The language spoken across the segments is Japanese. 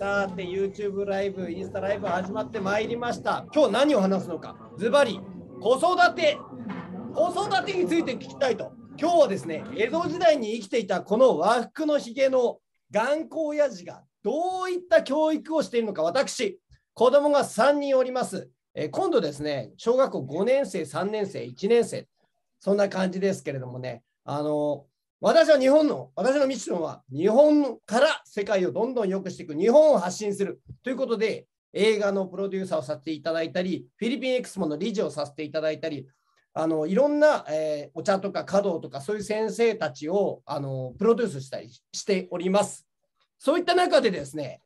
さて YouTube ライブインスタライブ始まってまいりました今日何を話すのかズバリ子育て子育てについて聞きたいと今日はですね江戸時代に生きていたこの和服のひげの頑固親父がどういった教育をしているのか私子供が3人おりますえ今度ですね小学校5年生3年生1年生そんな感じですけれどもねあの私は日本の、私のミッションは、日本から世界をどんどん良くしていく、日本を発信するということで、映画のプロデューサーをさせていただいたり、フィリピンエクスモの理事をさせていただいたり、あのいろんな、えー、お茶とか華道とかそういう先生たちをあのプロデュースしたりしております。そういった中でですね、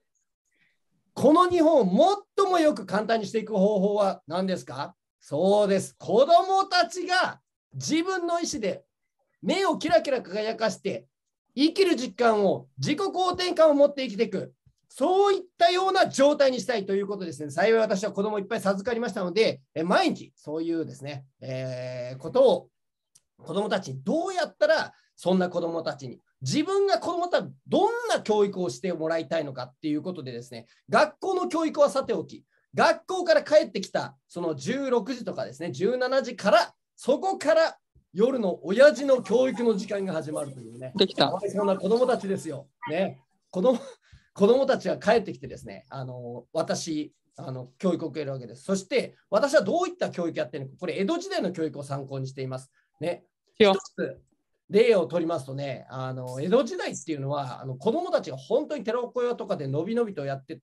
この日本をももよく簡単にしていく方法は何ですかそうです。子どもたちが自分の意思で目をキラキラ輝かして、生きる実感を、自己肯定感を持って生きていく。そういったような状態にしたいということですね。幸い私は子供いっぱい授かりましたので、毎日そういうですね、えー、ことを子供たちにどうやったらそんな子供たちに自分が子供たちどんな教育をしてもらいたいのかっていうことでですね、学校の教育はさておき、学校から帰ってきたその16時とかですね、17時からそこから夜の親父の教育の時間が始まるというね、できたそんな子供たちですよ。ね、子供子供たちが帰ってきてですね、あの私、あの教育を受けるわけです。そして私はどういった教育やってるのか、これ江戸時代の教育を参考にしています。ね、一つ例を取りますとね、あの江戸時代っていうのはあの子供たちが本当に寺子屋とかでのびのびとやって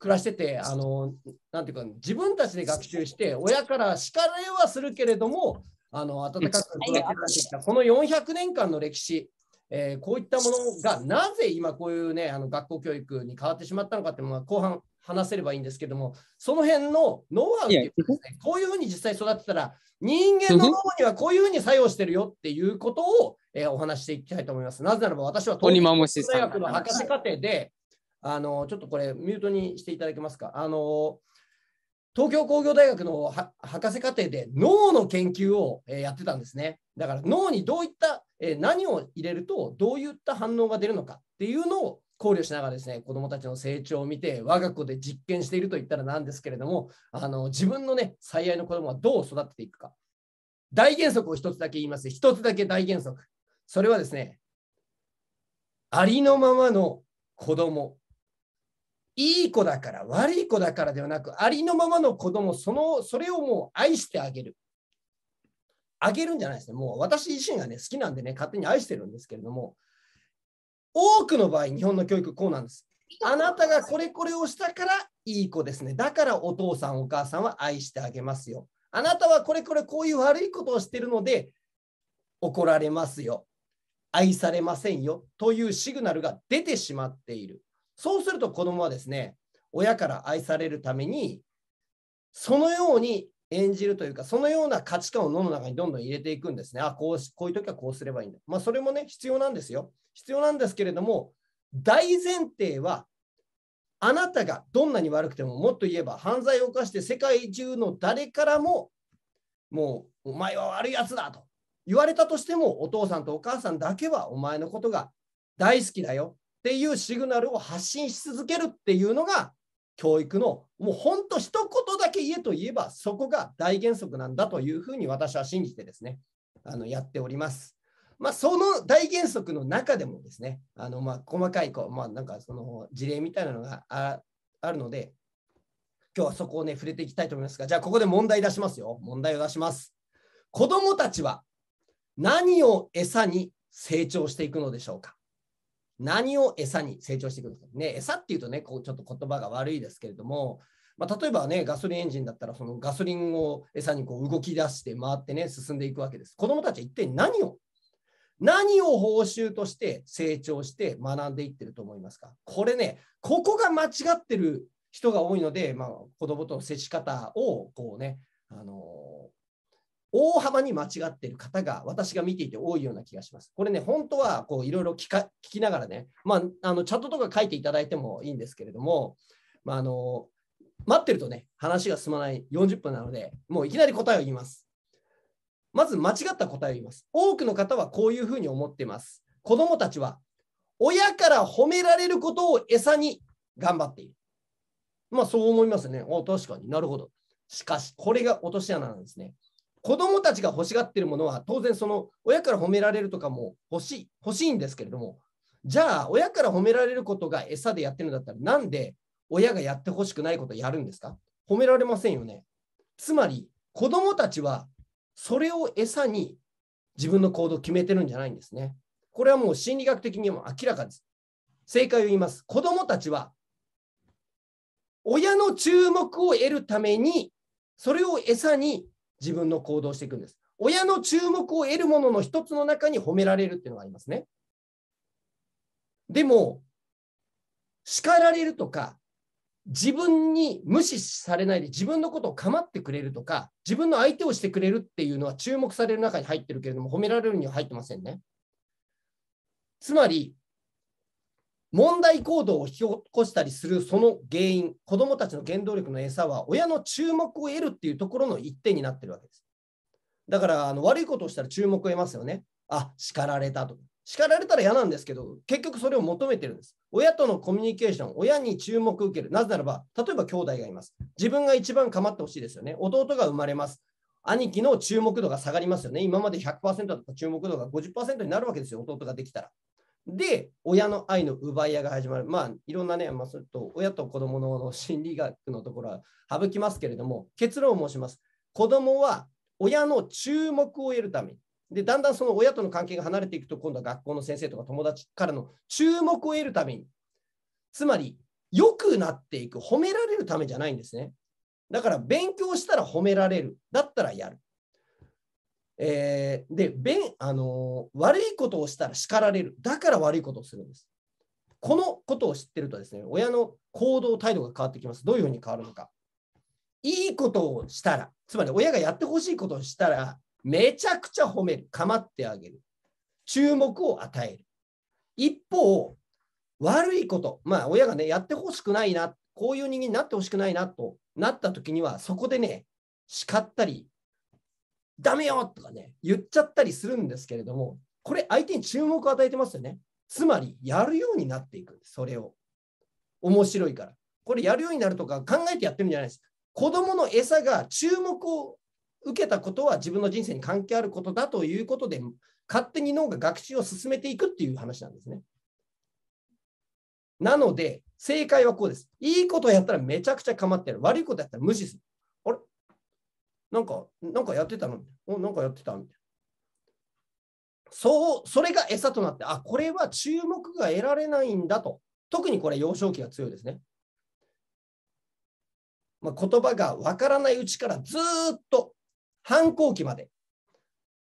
暮らしてて、あのなんていうか自分たちで学習して親から叱られはするけれどもあの暖かく育てられてきたこの400年間の歴史、えー、こういったものがなぜ今こういうねあの学校教育に変わってしまったのかというのは後半話せればいいんですけどもその辺のノウハウいうですねこういうふうに実際育てたら人間の脳にはこういうふうに作用してるよっていうことを、えー、お話していきたいと思いますなぜならば私は東京大学の博士課程であのちょっとこれミュートにしていただけますかあの東京工業大学の博士課程で脳の研究をやってたんですね。だから脳にどういった何を入れるとどういった反応が出るのかっていうのを考慮しながらですね子どもたちの成長を見て我が子で実験しているといったらなんですけれどもあの自分のね最愛の子どもはどう育てていくか大原則を1つだけ言います1つだけ大原則それはですねありのままの子どもいい子だから悪い子だからではなく、ありのままの子供、その、それをもう愛してあげる。あげるんじゃないですね。もう私自身がね、好きなんでね、勝手に愛してるんですけれども、多くの場合、日本の教育こうなんです。あなたがこれこれをしたからいい子ですね。だからお父さん、お母さんは愛してあげますよ。あなたはこれこれこういう悪いことをしてるので怒られますよ。愛されませんよ。というシグナルが出てしまっている。そうすると子供はですね、親から愛されるために、そのように演じるというか、そのような価値観を脳の中にどんどん入れていくんですね。あ、こうこういう時はこうすればいいんだ。まあ、それもね、必要なんですよ。必要なんですけれども、大前提は、あなたがどんなに悪くても、もっと言えば犯罪を犯して世界中の誰からも、もうお前は悪いやつだと言われたとしても、お父さんとお母さんだけはお前のことが大好きだよ。っていうシグナルを発信し続けるっていうのが教育のもうほんと一言だけ言えと言えばそこが大原則なんだというふうに私は信じてですねあのやっております。まあ、その大原則の中でもですねあのまあ細かいこう、まあ、なんかその事例みたいなのがああるので今日はそこをね触れていきたいと思いますがじゃあここで問題出しますよ問題を出します。子どもたちは何を餌に成長していくのでしょうか何を餌に成長していくんですかね。餌っていうとね、こうちょっと言葉が悪いですけれども、まあ、例えばね、ガソリンエンジンだったら、そのガソリンを餌にこう動き出して回ってね、進んでいくわけです。子どもたちは一体何を、何を報酬として成長して学んでいってると思いますかこれね、ここが間違ってる人が多いので、まあ、子どもとの接し方をこうね、あの大幅に間違っている方が私が見ていて多いような気がします。これね、本当はこういろいろ聞聞きながらね、まあ、あのチャットとか書いていただいてもいいんですけれども、まあ、あの待ってるとね、話が進まない40分なので、もういきなり答えを言います。まず間違った答えを言います。多くの方はこういうふうに思っています。子どもたちは親から褒められることを餌に頑張っている。まあそう思いますね。お確かになるほど。しかし、これが落とし穴なんですね。子供たちが欲しがってるものは、当然その親から褒められるとかも欲しい、欲しいんですけれども、じゃあ親から褒められることが餌でやってるんだったら、なんで親がやってほしくないことをやるんですか褒められませんよね。つまり、子供たちはそれを餌に自分の行動を決めてるんじゃないんですね。これはもう心理学的にも明らかです。正解を言います。子供たちは親の注目を得るために、それを餌に自分の行動していくんです。親の注目を得るものの一つの中に褒められるっていうのがありますね。でも、叱られるとか、自分に無視されないで自分のことを構ってくれるとか、自分の相手をしてくれるっていうのは注目される中に入ってるけれども、褒められるには入ってませんね。つまり、問題行動を引き起こしたりするその原因、子どもたちの原動力の餌は、親の注目を得るっていうところの一点になってるわけです。だからあの悪いことをしたら注目を得ますよね。あ、叱られたと。叱られたら嫌なんですけど、結局それを求めてるんです。親とのコミュニケーション、親に注目を受ける。なぜならば、例えば兄弟がいます。自分が一番構ってほしいですよね。弟が生まれます。兄貴の注目度が下がりますよね。今まで100%だった注目度が50%になるわけですよ、弟ができたら。で、親の愛の奪い合いが始まる。まあ、いろんなね、まあ、それと親と子供の心理学のところは省きますけれども、結論を申します。子供は親の注目を得るために、で、だんだんその親との関係が離れていくと、今度は学校の先生とか友達からの注目を得るために、つまり、良くなっていく、褒められるためじゃないんですね。だから、勉強したら褒められる、だったらやる。えー、で、べんあのー、悪いことをしたら叱られる。だから悪いことをするんです。このことを知ってるとですね、親の行動、態度が変わってきます。どういうふうに変わるのか。いいことをしたら、つまり親がやってほしいことをしたら、めちゃくちゃ褒める、構ってあげる、注目を与える。一方、悪いこと、まあ親がね、やってほしくないな、こういう人間になってほしくないなとなった時には、そこでね、叱ったり、ダメよとかね、言っちゃったりするんですけれども、これ相手に注目を与えてますよね。つまり、やるようになっていくんです、それを。面白いから。これやるようになるとか考えてやってるんじゃないです。子供の餌が注目を受けたことは自分の人生に関係あることだということで、勝手に脳が学習を進めていくっていう話なんですね。なので、正解はこうです。いいことやったらめちゃくちゃ構ってやる。悪いことやったら無視する。なんか、なんかやってたのお、なんかやってたみたいな。そう、それが餌となって、あ、これは注目が得られないんだと。特にこれ、幼少期が強いですね。まあ、言葉がわからないうちからずっと反抗期まで、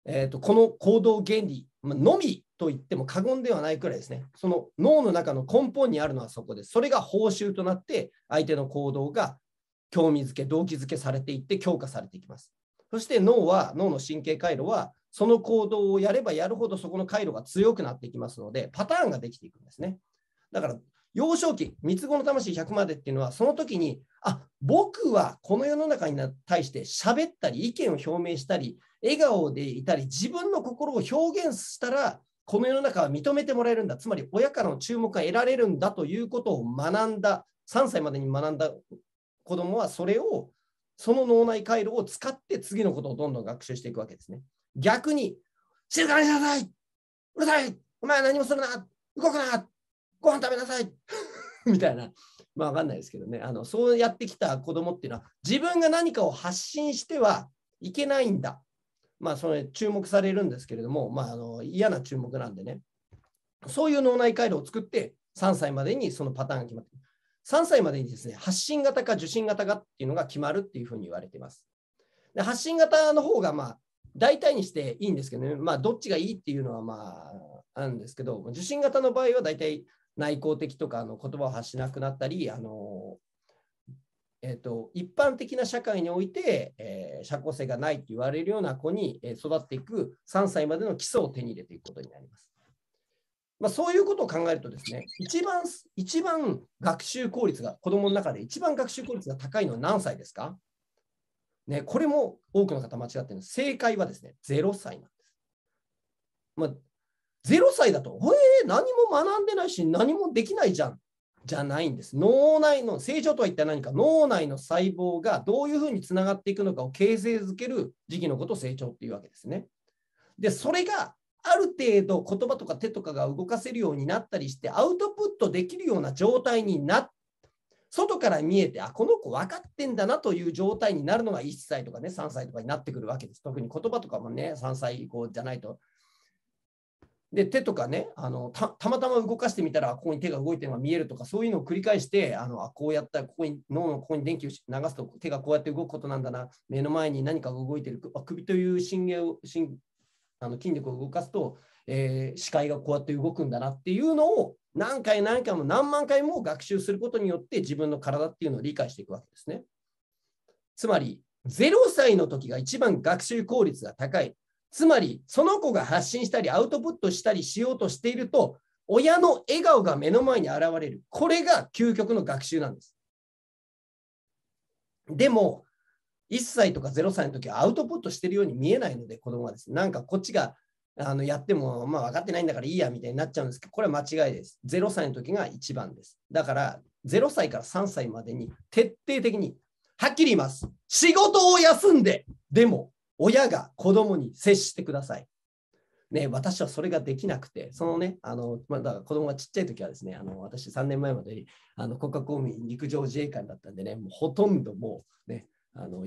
えーと、この行動原理のみと言っても過言ではないくらいですね。その脳の中の根本にあるのはそこです。それが報酬となって相手の行動が興味づけ、動機づけされていって強化されていきます。そして脳は、脳の神経回路は、その行動をやればやるほどそこの回路が強くなっていきますので、パターンができていくんですね。だから、幼少期、三つ子の魂100までっていうのは、その時に、あ僕はこの世の中に対して喋ったり、意見を表明したり、笑顔でいたり、自分の心を表現したら、この世の中は認めてもらえるんだ、つまり親からの注目が得られるんだということを学んだ、3歳までに学んだ子供はそれを、その脳内回路を使って次のことをどんどん学習していくわけですね。逆に、静かにしなさいうるさいお前は何もするな動くなご飯食べなさい みたいな。まあ分かんないですけどねあの、そうやってきた子供っていうのは、自分が何かを発信してはいけないんだ。まあ、それ注目されるんですけれども、まあ、あの嫌な注目なんでね。そういう脳内回路を作って3歳までにそのパターンが決まって3歳までにですね、発信型か受信型かっていうのが決まるっていうふうに言われています。で発信型の方が、まあ、大体にしていいんですけどね、まあ、どっちがいいっていうのは、まあ、あるんですけど、受信型の場合は大体内向的とかの言葉を発しなくなったり、あのえーと、一般的な社会において、えー、社交性がないと言われるような子に、え育っていく3歳までの基礎を手に入れていくことになります。まあ、そういうことを考えるとですね、一番一番学習効率が、子どもの中で一番学習効率が高いのは何歳ですか、ね、これも多くの方間違ってるんです。正解はですね、0歳なんです。まあ、0歳だと、えー、何も学んでないし、何もできないじゃん。じゃないんです。脳内の成長とは一体何か、脳内の細胞がどういうふうにつながっていくのかを形成づける時期のことを成長っていうわけですね。で、それがある程度言葉とか手とかが動かせるようになったりしてアウトプットできるような状態になって外から見えてあこの子分かってんだなという状態になるのが1歳とかね3歳とかになってくるわけです特に言葉とかもね3歳以降じゃないとで手とかねあのたまたま動かしてみたらここに手が動いてるのが見えるとかそういうのを繰り返してあのあこうやったらここに脳のここに電気を流すと手がこうやって動くことなんだな目の前に何かが動いてる首という神経を神あの筋力を動かすと、えー、視界がこうやって動くんだなっていうのを何回何回も何万回も学習することによって自分の体っていうのを理解していくわけですね。つまり0歳の時が一番学習効率が高い。つまりその子が発信したりアウトプットしたりしようとしていると親の笑顔が目の前に現れる。これが究極の学習なんです。でも1歳とか0歳の時はアウトプットしてるように見えないので、子供はですね、なんかこっちがあのやっても、まあ、分かってないんだからいいやみたいになっちゃうんですけど、これは間違いです。0歳の時が一番です。だから、0歳から3歳までに徹底的に、はっきり言います。仕事を休んで、でも、親が子供に接してください。ね、私はそれができなくて、そのね、あのまだ子供がちっちゃい時はですね、あの私3年前まであの国家公務員陸上自衛官だったんでね、もうほとんどもうね、あの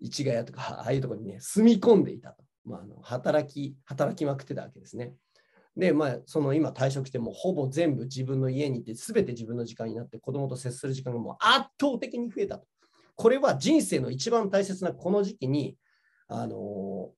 市ヶ谷とかああいうところにね住み込んでいたと、まあ、あの働き働きまくってたわけですね。でまあその今退職してもほぼ全部自分の家にいて全て自分の時間になって子供と接する時間がもう圧倒的に増えたと。これは人生の一番大切なこの時期にあの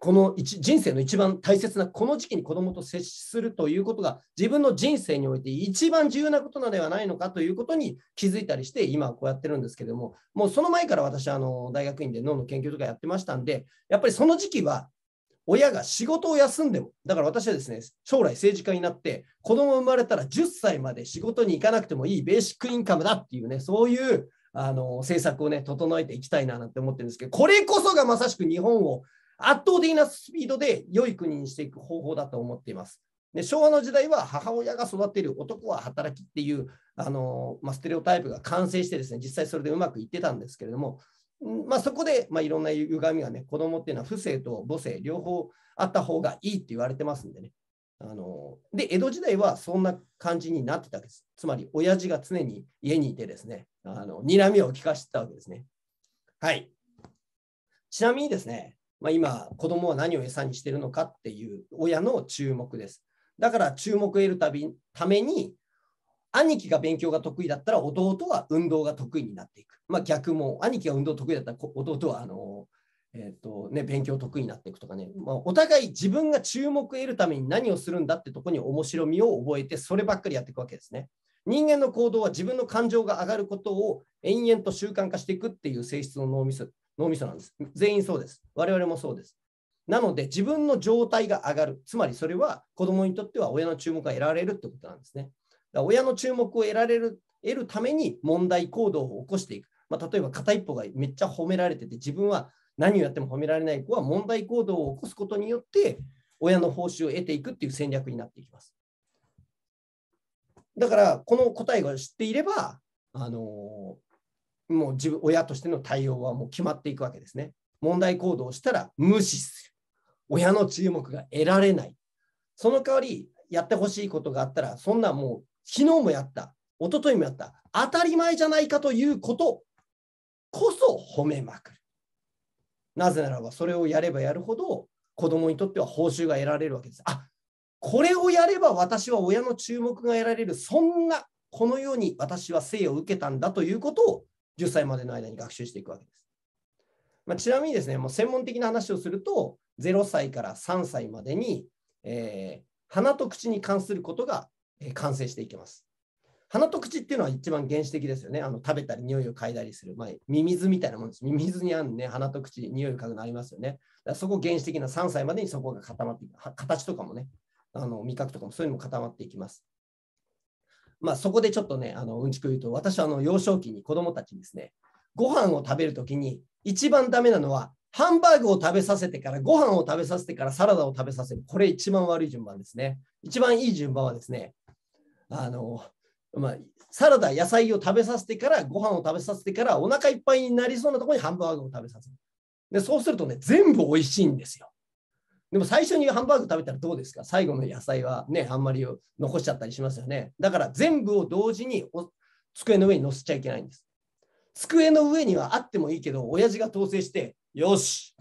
この人生の一番大切なこの時期に子どもと接するということが自分の人生において一番重要なことなのではないのかということに気づいたりして今こうやってるんですけどももうその前から私あの大学院で脳の研究とかやってましたんでやっぱりその時期は親が仕事を休んでもだから私はですね将来政治家になって子供生まれたら10歳まで仕事に行かなくてもいいベーシックインカムだっていうねそういうあの政策をね整えていきたいななんて思ってるんですけどこれこそがまさしく日本を圧倒的なスピードで良い国にしていく方法だと思っています。で昭和の時代は母親が育てる男は働きっていうあの、まあ、ステレオタイプが完成してですね実際それでうまくいってたんですけれども、まあ、そこで、まあ、いろんな歪みがね子供っていうのは不正と母性両方あった方がいいって言われてますんでねあので江戸時代はそんな感じになってたわけですつまり親父が常に家にいてですねあの睨みを利かしてたわけですねはいちなみにですねまあ、今、子供は何を餌にしているのかっていう親の注目です。だから注目を得るたびために、兄貴が勉強が得意だったら弟は運動が得意になっていく。まあ、逆も、兄貴が運動得意だったら弟はあの、えーとね、勉強得意になっていくとかね、まあ、お互い自分が注目を得るために何をするんだってとこに面白みを覚えて、そればっかりやっていくわけですね。人間の行動は自分の感情が上がることを延々と習慣化していくっていう性質の脳みそ脳みそなんです。全員そうです。我々もそうです。なので、自分の状態が上がる。つまり、それは子供にとっては親の注目が得られるってことなんですね。だ親の注目を得られる、得るために問題行動を起こしていく。まあ、例えば、片一方がめっちゃ褒められてて、自分は何をやっても褒められない子は問題行動を起こすことによって、親の報酬を得ていくっていう戦略になっていきます。だから、この答えが知っていれば、あのーもう自分親としての対応はもう決まっていくわけですね。問題行動をしたら無視する。親の注目が得られない。その代わり、やってほしいことがあったら、そんなもう昨日もやった、一昨日もやった、当たり前じゃないかということこそ褒めまくる。なぜならば、それをやればやるほど、子供にとっては報酬が得られるわけです。あこれをやれば私は親の注目が得られる、そんな、このように私は生を受けたんだということを10歳までの間に学習していくわけです。まあ、ちなみにですね、もう専門的な話をすると、0歳から3歳までに、えー、鼻と口に関することが、えー、完成していきます。鼻と口っていうのは一番原始的ですよね。あの食べたり匂いを嗅いだりする。まあ、ミミズみたいなもんです。ミミズにあるね、鼻と口、匂いを嗅ぐのありますよね。だそこ原始的な3歳までにそこが固まっていく。形とかもね、あの味覚とかもそういうのも固まっていきます。まあ、そこでちょっとね、あのうんちく言うと、私はあの幼少期に子供たちにですね、ご飯を食べるときに、一番ダメなのは、ハンバーグを食べさせてから、ご飯を食べさせてから、サラダを食べさせる。これ一番悪い順番ですね。一番いい順番はですね、あの、まあ、サラダ、野菜を食べさせてから、ご飯を食べさせてから、お腹いっぱいになりそうなところにハンバーグを食べさせる。で、そうするとね、全部美味しいんですよ。でも最初にハンバーグ食べたらどうですか最後の野菜はね、あんまり残しちゃったりしますよね。だから全部を同時に机の上に乗せちゃいけないんです。机の上にはあってもいいけど、親父が統制して、よし、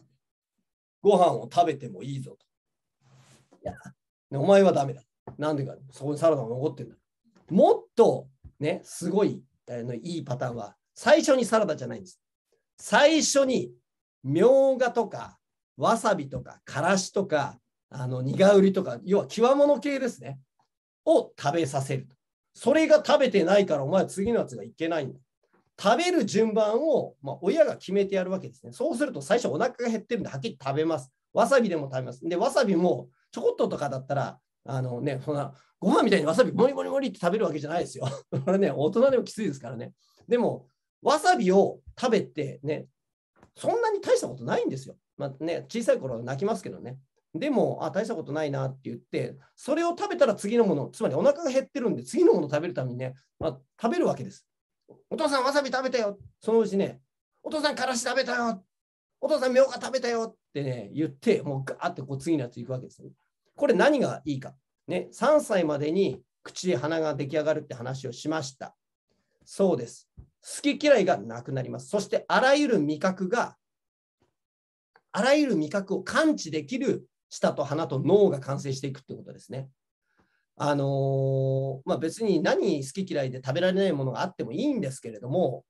ご飯を食べてもいいぞと。いや、お前はダメだ。なんでか、そこにサラダが残ってんだ。もっとね、すごいあのいいパターンは、最初にサラダじゃないんです。最初にみょうがとかわさびとかからしとかあの苦売りとか要はきわもの系ですねを食べさせるとそれが食べてないからお前次のやつがいけないんだ食べる順番を、まあ、親が決めてやるわけですねそうすると最初お腹が減ってるんではっきり食べますわさびでも食べますでわさびもちょこっととかだったらあのねそんなご飯みたいにわさびモリモリモリって食べるわけじゃないですよ これね大人でもきついですからねでもわさびを食べてねそんなに大したことないんですよまあね、小さい頃は泣きますけどね。でも、あ、大したことないなって言って、それを食べたら次のもの、つまりお腹が減ってるんで、次のものを食べるためにね、まあ、食べるわけです。お父さん、わさび食べたよ。そのうちね、お父さん、からし食べたよ。お父さん、みょうが食べたよってね、言って、もうガーってこう次のやついくわけですね。これ何がいいか。ね、3歳までに口で鼻が出来上がるって話をしました。そうです。好き嫌いがなくなります。そしてあらゆる味覚があらゆる味覚を感知できる舌と鼻と脳が完成していくってことですね。あのー、まあ、別に何好き嫌いで食べられないものがあってもいいんですけれども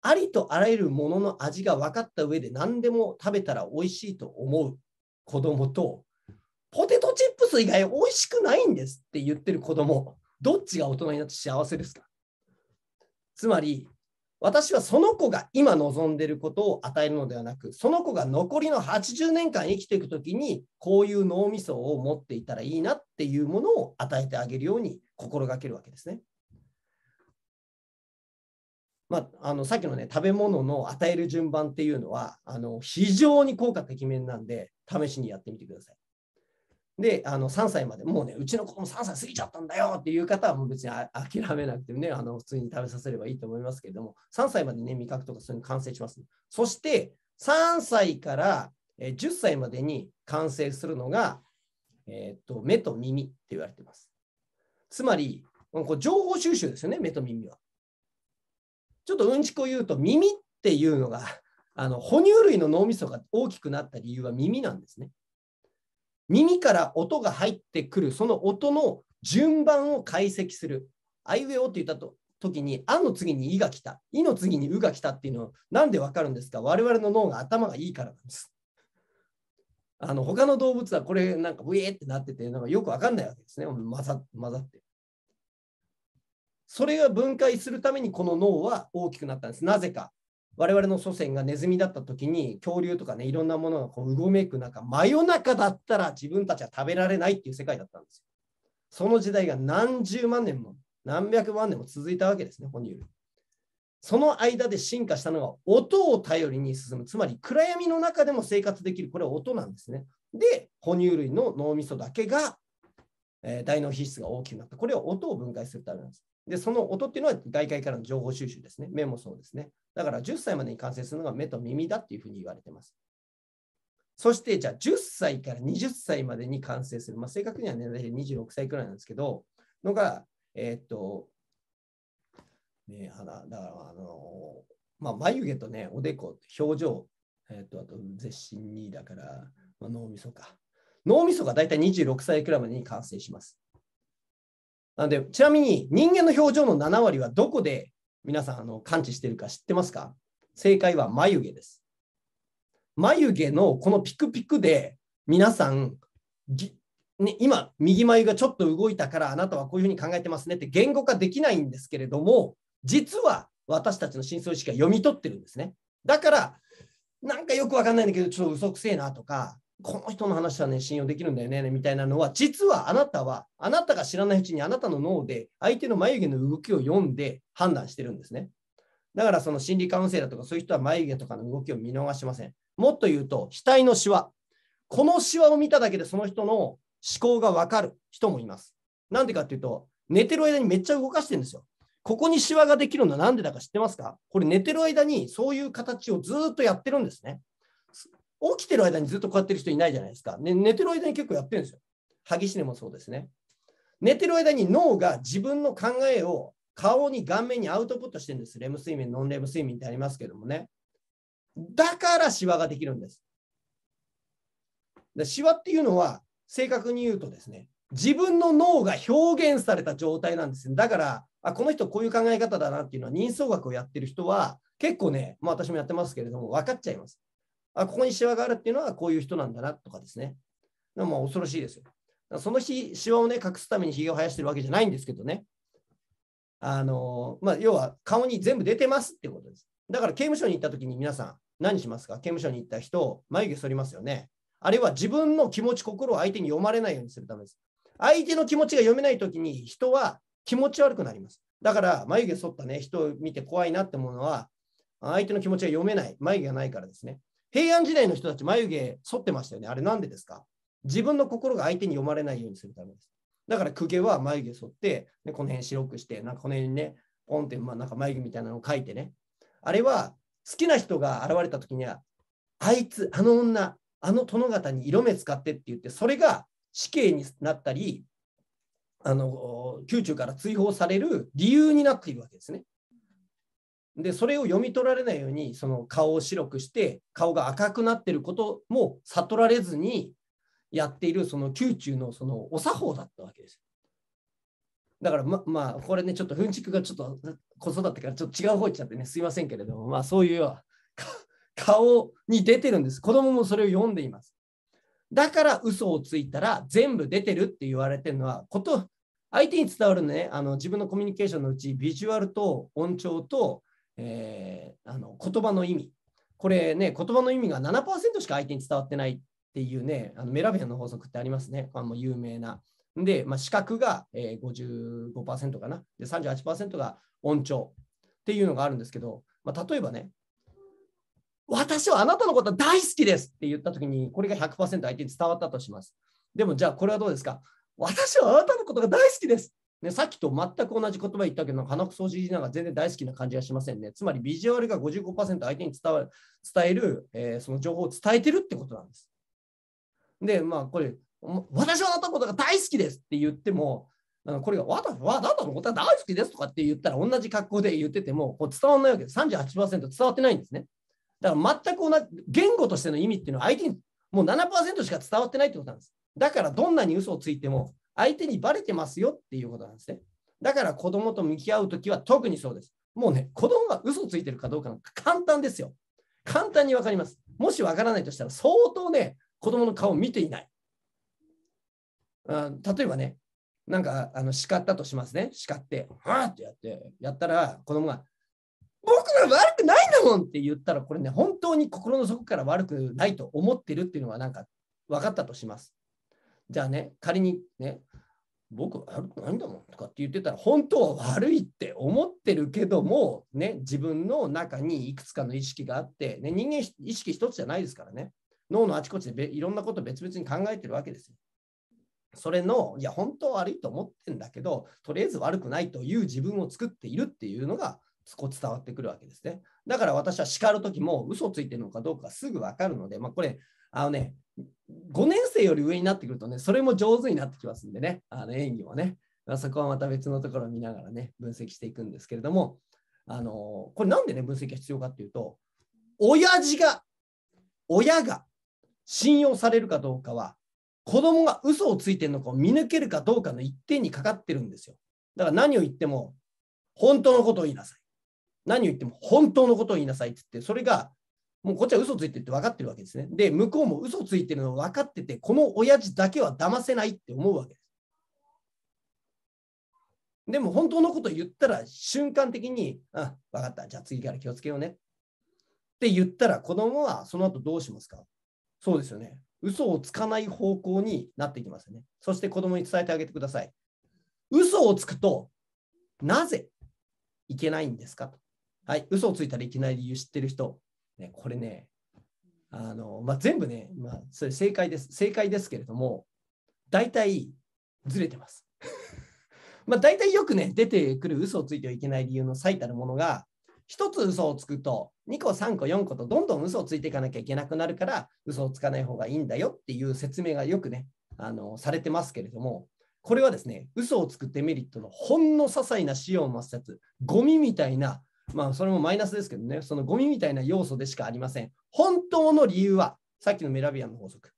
ありとあらゆるものの味が分かった上で何でも食べたら美味しいと思う子供とポテトチップス以外美味しくないんですって言ってる子供どっちが大人になって幸せですかつまり私はその子が今望んでいることを与えるのではなく、その子が残りの80年間生きていくときに、こういう脳みそを持っていたらいいなっていうものを与えてあげるように心がけるわけですね。まあ、あのさっきのね食べ物の与える順番っていうのはあの非常に効果的面なんで試しにやってみてください。で、あの3歳まで、もうね、うちの子も3歳過ぎちゃったんだよっていう方は、もう別に諦めなくてね、あの普通に食べさせればいいと思いますけれども、3歳までね、味覚とかそういうの完成します、そして、3歳から10歳までに完成するのが、えー、っと、目と耳って言われています。つまり、こ情報収集ですよね、目と耳は。ちょっとうんちこ言うと、耳っていうのが、あの哺乳類の脳みそが大きくなった理由は耳なんですね。耳から音が入ってくる、その音の順番を解析する。あいうえおって言ったと時に、あの次にいが来た、いの次にうが来たっていうのは、なんでわかるんですか我々の脳が頭がいいからなんです。あの他の動物はこれなんかウえーってなってて、なんかよくわかんないわけですね。混ざ混ざって。それが分解するためにこの脳は大きくなったんです。なぜか。我々の祖先がネズミだった時に恐竜とかねいろんなものがこううごめく中真夜中だったら自分たちは食べられないっていう世界だったんですよ。その時代が何十万年も何百万年も続いたわけですね哺乳類。その間で進化したのが音を頼りに進むつまり暗闇の中でも生活できるこれは音なんですね。で哺乳類の脳みそだけが、えー、大脳皮質が大きくなったこれは音を分解するためなんです。で、その音っていうのは外界からの情報収集ですね。目もそうですね。だから10歳までに完成するのが目と耳だっていうふうに言われてます。そして、じゃあ10歳から20歳までに完成する。まあ、正確にはね、大体26歳くらいなんですけど、のが、えー、っと、ね、だから、あの、まあ、眉毛とね、おでこ、表情、えー、っと、あと、絶身にだから、まあ、脳みそか。脳みそが大体26歳くらいまでに完成します。なんで、ちなみに人間の表情の7割はどこで皆さんあの感知してるか知ってますか正解は眉毛です。眉毛のこのピクピクで皆さん、ね、今、右眉がちょっと動いたからあなたはこういうふうに考えてますねって言語化できないんですけれども、実は私たちの深層意識は読み取ってるんですね。だから、なんかよくわかんないんだけど、ちょっと嘘くせえなとか、この人の話はね、信用できるんだよね、みたいなのは、実はあなたは、あなたが知らないうちにあなたの脳で相手の眉毛の動きを読んで判断してるんですね。だからその心理カウンセラーとかそういう人は眉毛とかの動きを見逃しません。もっと言うと、額のシワ。このシワを見ただけでその人の思考がわかる人もいます。なんでかっていうと、寝てる間にめっちゃ動かしてるんですよ。ここにシワができるのはなんでだか知ってますかこれ寝てる間にそういう形をずっとやってるんですね。起きてる間にずっとこうやってる人いないじゃないですか。ね、寝てる間に結構やってるんですよ。歯ぎしりもそうですね。寝てる間に脳が自分の考えを顔に顔面にアウトプットしてるんです。レム睡眠、ノンレム睡眠ってありますけどもね。だからシワができるんです。でシワっていうのは正確に言うとですね、自分の脳が表現された状態なんです。だからあ、この人こういう考え方だなっていうのは人相学をやってる人は結構ね、まあ、私もやってますけれども分かっちゃいます。あ、ここにシワがあるっていうのはこういう人なんだなとかですね。でも恐ろしいですよ。その日、シワをね、隠すためにひげを生やしてるわけじゃないんですけどね。あの、まあ、要は顔に全部出てますってことです。だから刑務所に行った時に皆さん、何しますか刑務所に行った人、眉毛剃りますよね。あれは自分の気持ち、心を相手に読まれないようにするためです。相手の気持ちが読めない時に人は気持ち悪くなります。だから眉毛剃ったね、人を見て怖いなって思うのは、相手の気持ちが読めない、眉毛がないからですね。平安時代の人たち眉毛剃ってましたよね。あれなんでですか自分の心が相手に読まれないようにするためです。だから公家は眉毛剃って、ね、この辺白くして、なんかこの辺にね、ポンって、まあ、なんか眉毛みたいなのを書いてね。あれは好きな人が現れた時には、あいつ、あの女、あの殿方に色目使ってって言って、それが死刑になったり、あの宮中から追放される理由になっているわけですね。でそれを読み取られないようにその顔を白くして顔が赤くなってることも悟られずにやっているその宮中のそのお作法だったわけです。だからままあこれねちょっと粉竹がちょっと子育てからちょっと違う方行っちゃってねすいませんけれどもまあそういう顔に出てるんです子供もそれを読んでいます。だから嘘をついたら全部出てるって言われてるのはこと相手に伝わるねあの自分のコミュニケーションのうちビジュアルと音調とえー、あの言葉の意味これね言葉の意味が7%しか相手に伝わってないっていうねあのメラビアンの法則ってありますねあの有名な。で、まあ、視覚が、えー、55%かなで38%が音調っていうのがあるんですけど、まあ、例えばね私はあなたのことは大好きですって言ったときに、これが100%相手に伝わったとします。でもじゃあこれはどうですか私はあなたのことが大好きですでさっきと全く同じ言葉言ったけど、鼻くそじながか全然大好きな感じがしませんね。つまりビジュアルが55%相手に伝わ伝える、えー、その情報を伝えてるってことなんです。で、まあこれ、私はあなたのことが大好きですって言っても、これが、わた、わ、あなたのことは大好きですとかって言ったら、同じ格好で言ってても、こう伝わらないわけです。38%伝わってないんですね。だから全く同じ、言語としての意味っていうのは、相手にもう7%しか伝わってないってことなんです。だから、どんなに嘘をついても、相手にばれてますよっていうことなんですね。だから子供と向き合うときは特にそうです。もうね、子供が嘘ついてるかどうかなんか簡単ですよ。簡単に分かります。もし分からないとしたら相当ね、子供の顔を見ていない。例えばね、なんかあの叱ったとしますね。叱って、はーってやって、やったら子供が、僕が悪くないんだもんって言ったら、これね、本当に心の底から悪くないと思ってるっていうのはなんか分かったとします。じゃあね、仮にね、僕悪くないんだもんとかって言ってたら本当は悪いって思ってるけども、ね、自分の中にいくつかの意識があって、ね、人間意識一つじゃないですからね脳のあちこちでいろんなこと別々に考えてるわけですよ。それのいや本当は悪いと思ってんだけどとりあえず悪くないという自分を作っているっていうのがこ伝わってくるわけですね。だから私は叱る時も嘘ついてるのかどうかすぐ分かるので、まあ、これあのね5年生より上になってくるとね、それも上手になってきますんでね、あの演技もね、そこはまた別のところを見ながらね、分析していくんですけれども、あのこれなんでね、分析が必要かっていうと、親父が、親が信用されるかどうかは、子供が嘘をついてるのかを見抜けるかどうかの一点にかかってるんですよ。だから何を言っても、本当のことを言いなさい。何を言っても本当のことを言いなさいって言って、それがもうこっちは嘘ついてるって分かってるわけですね。で、向こうも嘘ついてるの分かってて、この親父だけは騙せないって思うわけです。でも本当のこと言ったら瞬間的に、あ、分かった、じゃあ次から気をつけようねって言ったら子供はその後どうしますかそうですよね。嘘をつかない方向になってきますよね。そして子供に伝えてあげてください。嘘をつくとなぜいけないんですかはい、嘘をついたらいけない理由知ってる人、ね、これね、あのまあ、全部ね、まあ、それ正解です。正解ですけれども、大体ずれてます。まあ大体よくね、出てくる嘘をついてはいけない理由の最たるものが、1つ嘘をつくと、2個、3個、4個とどんどん嘘をついていかなきゃいけなくなるから、嘘をつかない方がいいんだよっていう説明がよくね、あのされてますけれども、これはですね、嘘をつくデメリットのほんの些細な使用抹殺、ゴミみたいなまあ、それもマイナスですけどね、そのゴミみたいな要素でしかありません。本当の理由は、さっきのメラビアンの法則。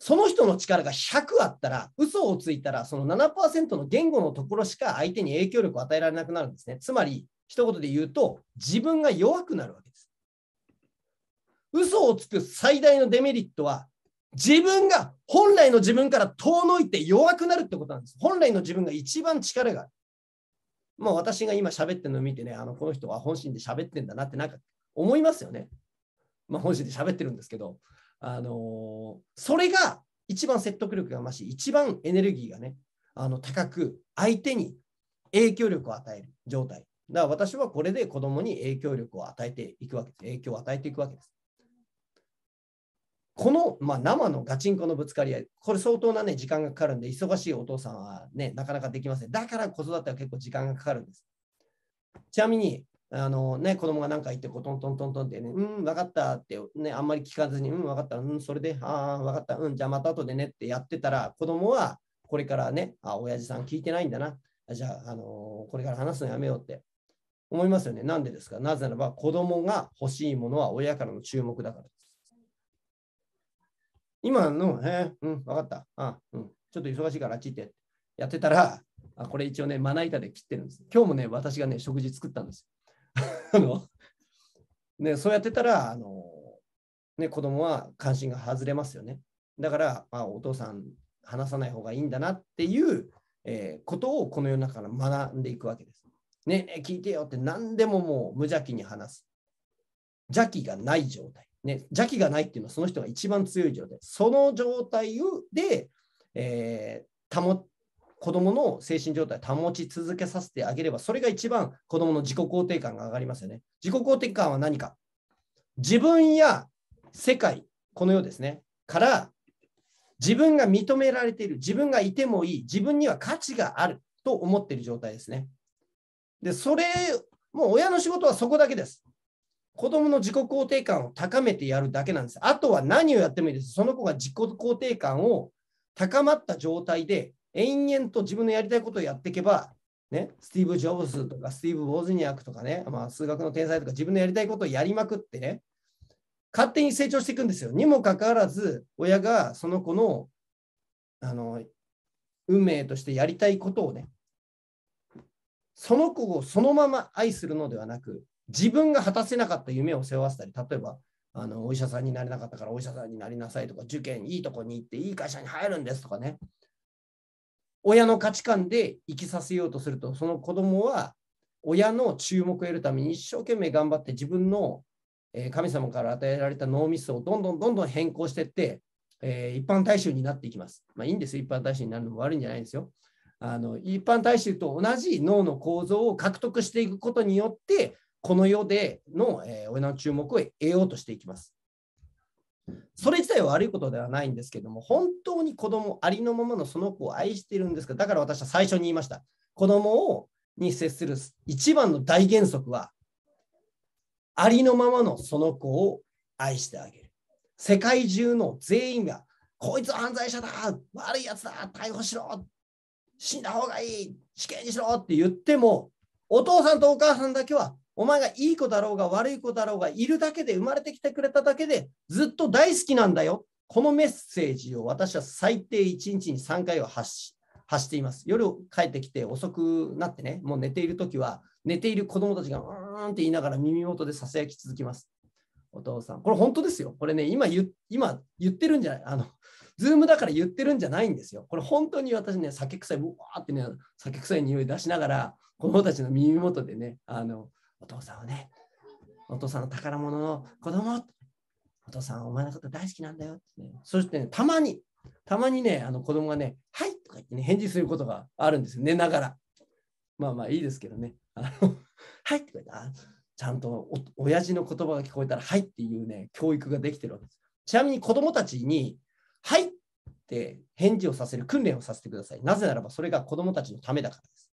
その人の力が100あったら、嘘をついたら、その7%の言語のところしか相手に影響力を与えられなくなるんですね。つまり、一言で言うと、自分が弱くなるわけです。嘘をつく最大のデメリットは、自分が本来の自分から遠のいて弱くなるってことなんです。本来の自分が一番力がある。もう私が今喋ってるのを見てね、あのこの人は本心で喋ってんだなってなんか思いますよね。まあ、本心で喋ってるんですけど、あのー、それが一番説得力が増し、一番エネルギーがね、あの高く相手に影響力を与える状態。だから私はこれで子供に影響力を与えていくわけです。影響を与えていくわけです。この、まあ、生のガチンコのぶつかり合い、これ相当な、ね、時間がかかるんで、忙しいお父さんは、ね、なかなかできません。だから子育ては結構時間がかかるんです。ちなみに、あのね、子供が何か言ってこうトントントントンってね、うん、分かったって、ね、あんまり聞かずに、うん、分かった、うん、それで、ああ、分かった、うん、じゃあまた後でねってやってたら、子供はこれからね、あ、親父さん聞いてないんだな、じゃあ、あのー、これから話すのやめようって思いますよね。なんでですかなぜならば、子供が欲しいものは親からの注目だから。今の、えー、うん、分かった。あ、うん、ちょっと忙しいからあっち行って。やってたら、あこれ一応ね、まな板で切ってるんです。今日もね、私がね、食事作ったんです。あの、ね、そうやってたら、あの、ね、子供は関心が外れますよね。だから、まあ、お父さん、話さない方がいいんだなっていう、えー、ことをこの世の中から学んでいくわけです。ね、聞いてよって何でももう無邪気に話す。邪気がない状態。ね、邪気がないっていうのはその人が一番強い状態。その状態で、えー、保子供の精神状態を保ち続けさせてあげれば、それが一番子供の自己肯定感が上がりますよね。自己肯定感は何か自分や世界、この世ですね、から自分が認められている、自分がいてもいい、自分には価値があると思っている状態ですね。で、それ、もう親の仕事はそこだけです。子供の自己肯定感を高めてやるだけなんです。あとは何をやってもいいです。その子が自己肯定感を高まった状態で、延々と自分のやりたいことをやっていけば、ね、スティーブ・ジョブズとか、スティーブ・ボズニアクとかね、まあ、数学の天才とか、自分のやりたいことをやりまくってね、勝手に成長していくんですよ。にもかかわらず、親がその子のあの運命としてやりたいことをね、その子をそのまま愛するのではなく、自分が果たせなかった夢を背負わせたり、例えば、あのお医者さんになれなかったからお医者さんになりなさいとか、受験いいとこに行っていい会社に入るんですとかね。親の価値観で生きさせようとすると、その子供は親の注目を得るために一生懸命頑張って自分の神様から与えられた脳みそをどんどんどんどん変更していって、えー、一般大衆になっていきます。まあ、いいんですよ、一般大衆になるのも悪いんじゃないんですよ。あの一般大衆と同じ脳の構造を獲得していくことによってこの世での、えー、親の注目を得ようとしていきます。それ自体は悪いことではないんですけども、本当に子供ありのままのその子を愛しているんですが、だから私は最初に言いました。子供をに接する一番の大原則は、ありのままのその子を愛してあげる。世界中の全員が、こいつは犯罪者だ悪いやつだ逮捕しろ死んだ方がいい死刑にしろって言っても、お父さんとお母さんだけはお前がいい子だろうが悪い子だろうがいるだけで生まれてきてくれただけでずっと大好きなんだよ。このメッセージを私は最低1日に3回は発し発しています。夜帰ってきて遅くなってね、もう寝ているときは、寝ている子供たちがうーんって言いながら耳元でささやき続きます。お父さん、これ本当ですよ。これね、今言今言ってるんじゃないあの、ズームだから言ってるんじゃないんですよ。これ本当に私ね、酒臭い、うわーってね、酒臭い匂い出しながら、子供たちの耳元でね、あの、お父さんはね、お父さんの宝物の子供、お父さんはお前のこと大好きなんだよってね。そして、ね、たまに、たまにね、あの子供がね、はいとか言ってね、返事することがあるんですよ、寝ながら。まあまあいいですけどね。あの はいとか言ってちゃんとお親父の言葉が聞こえたら、はいっていうね、教育ができてるわけです。ちなみに子供たちに、はいって返事をさせる訓練をさせてください。なぜならばそれが子供たちのためだからです。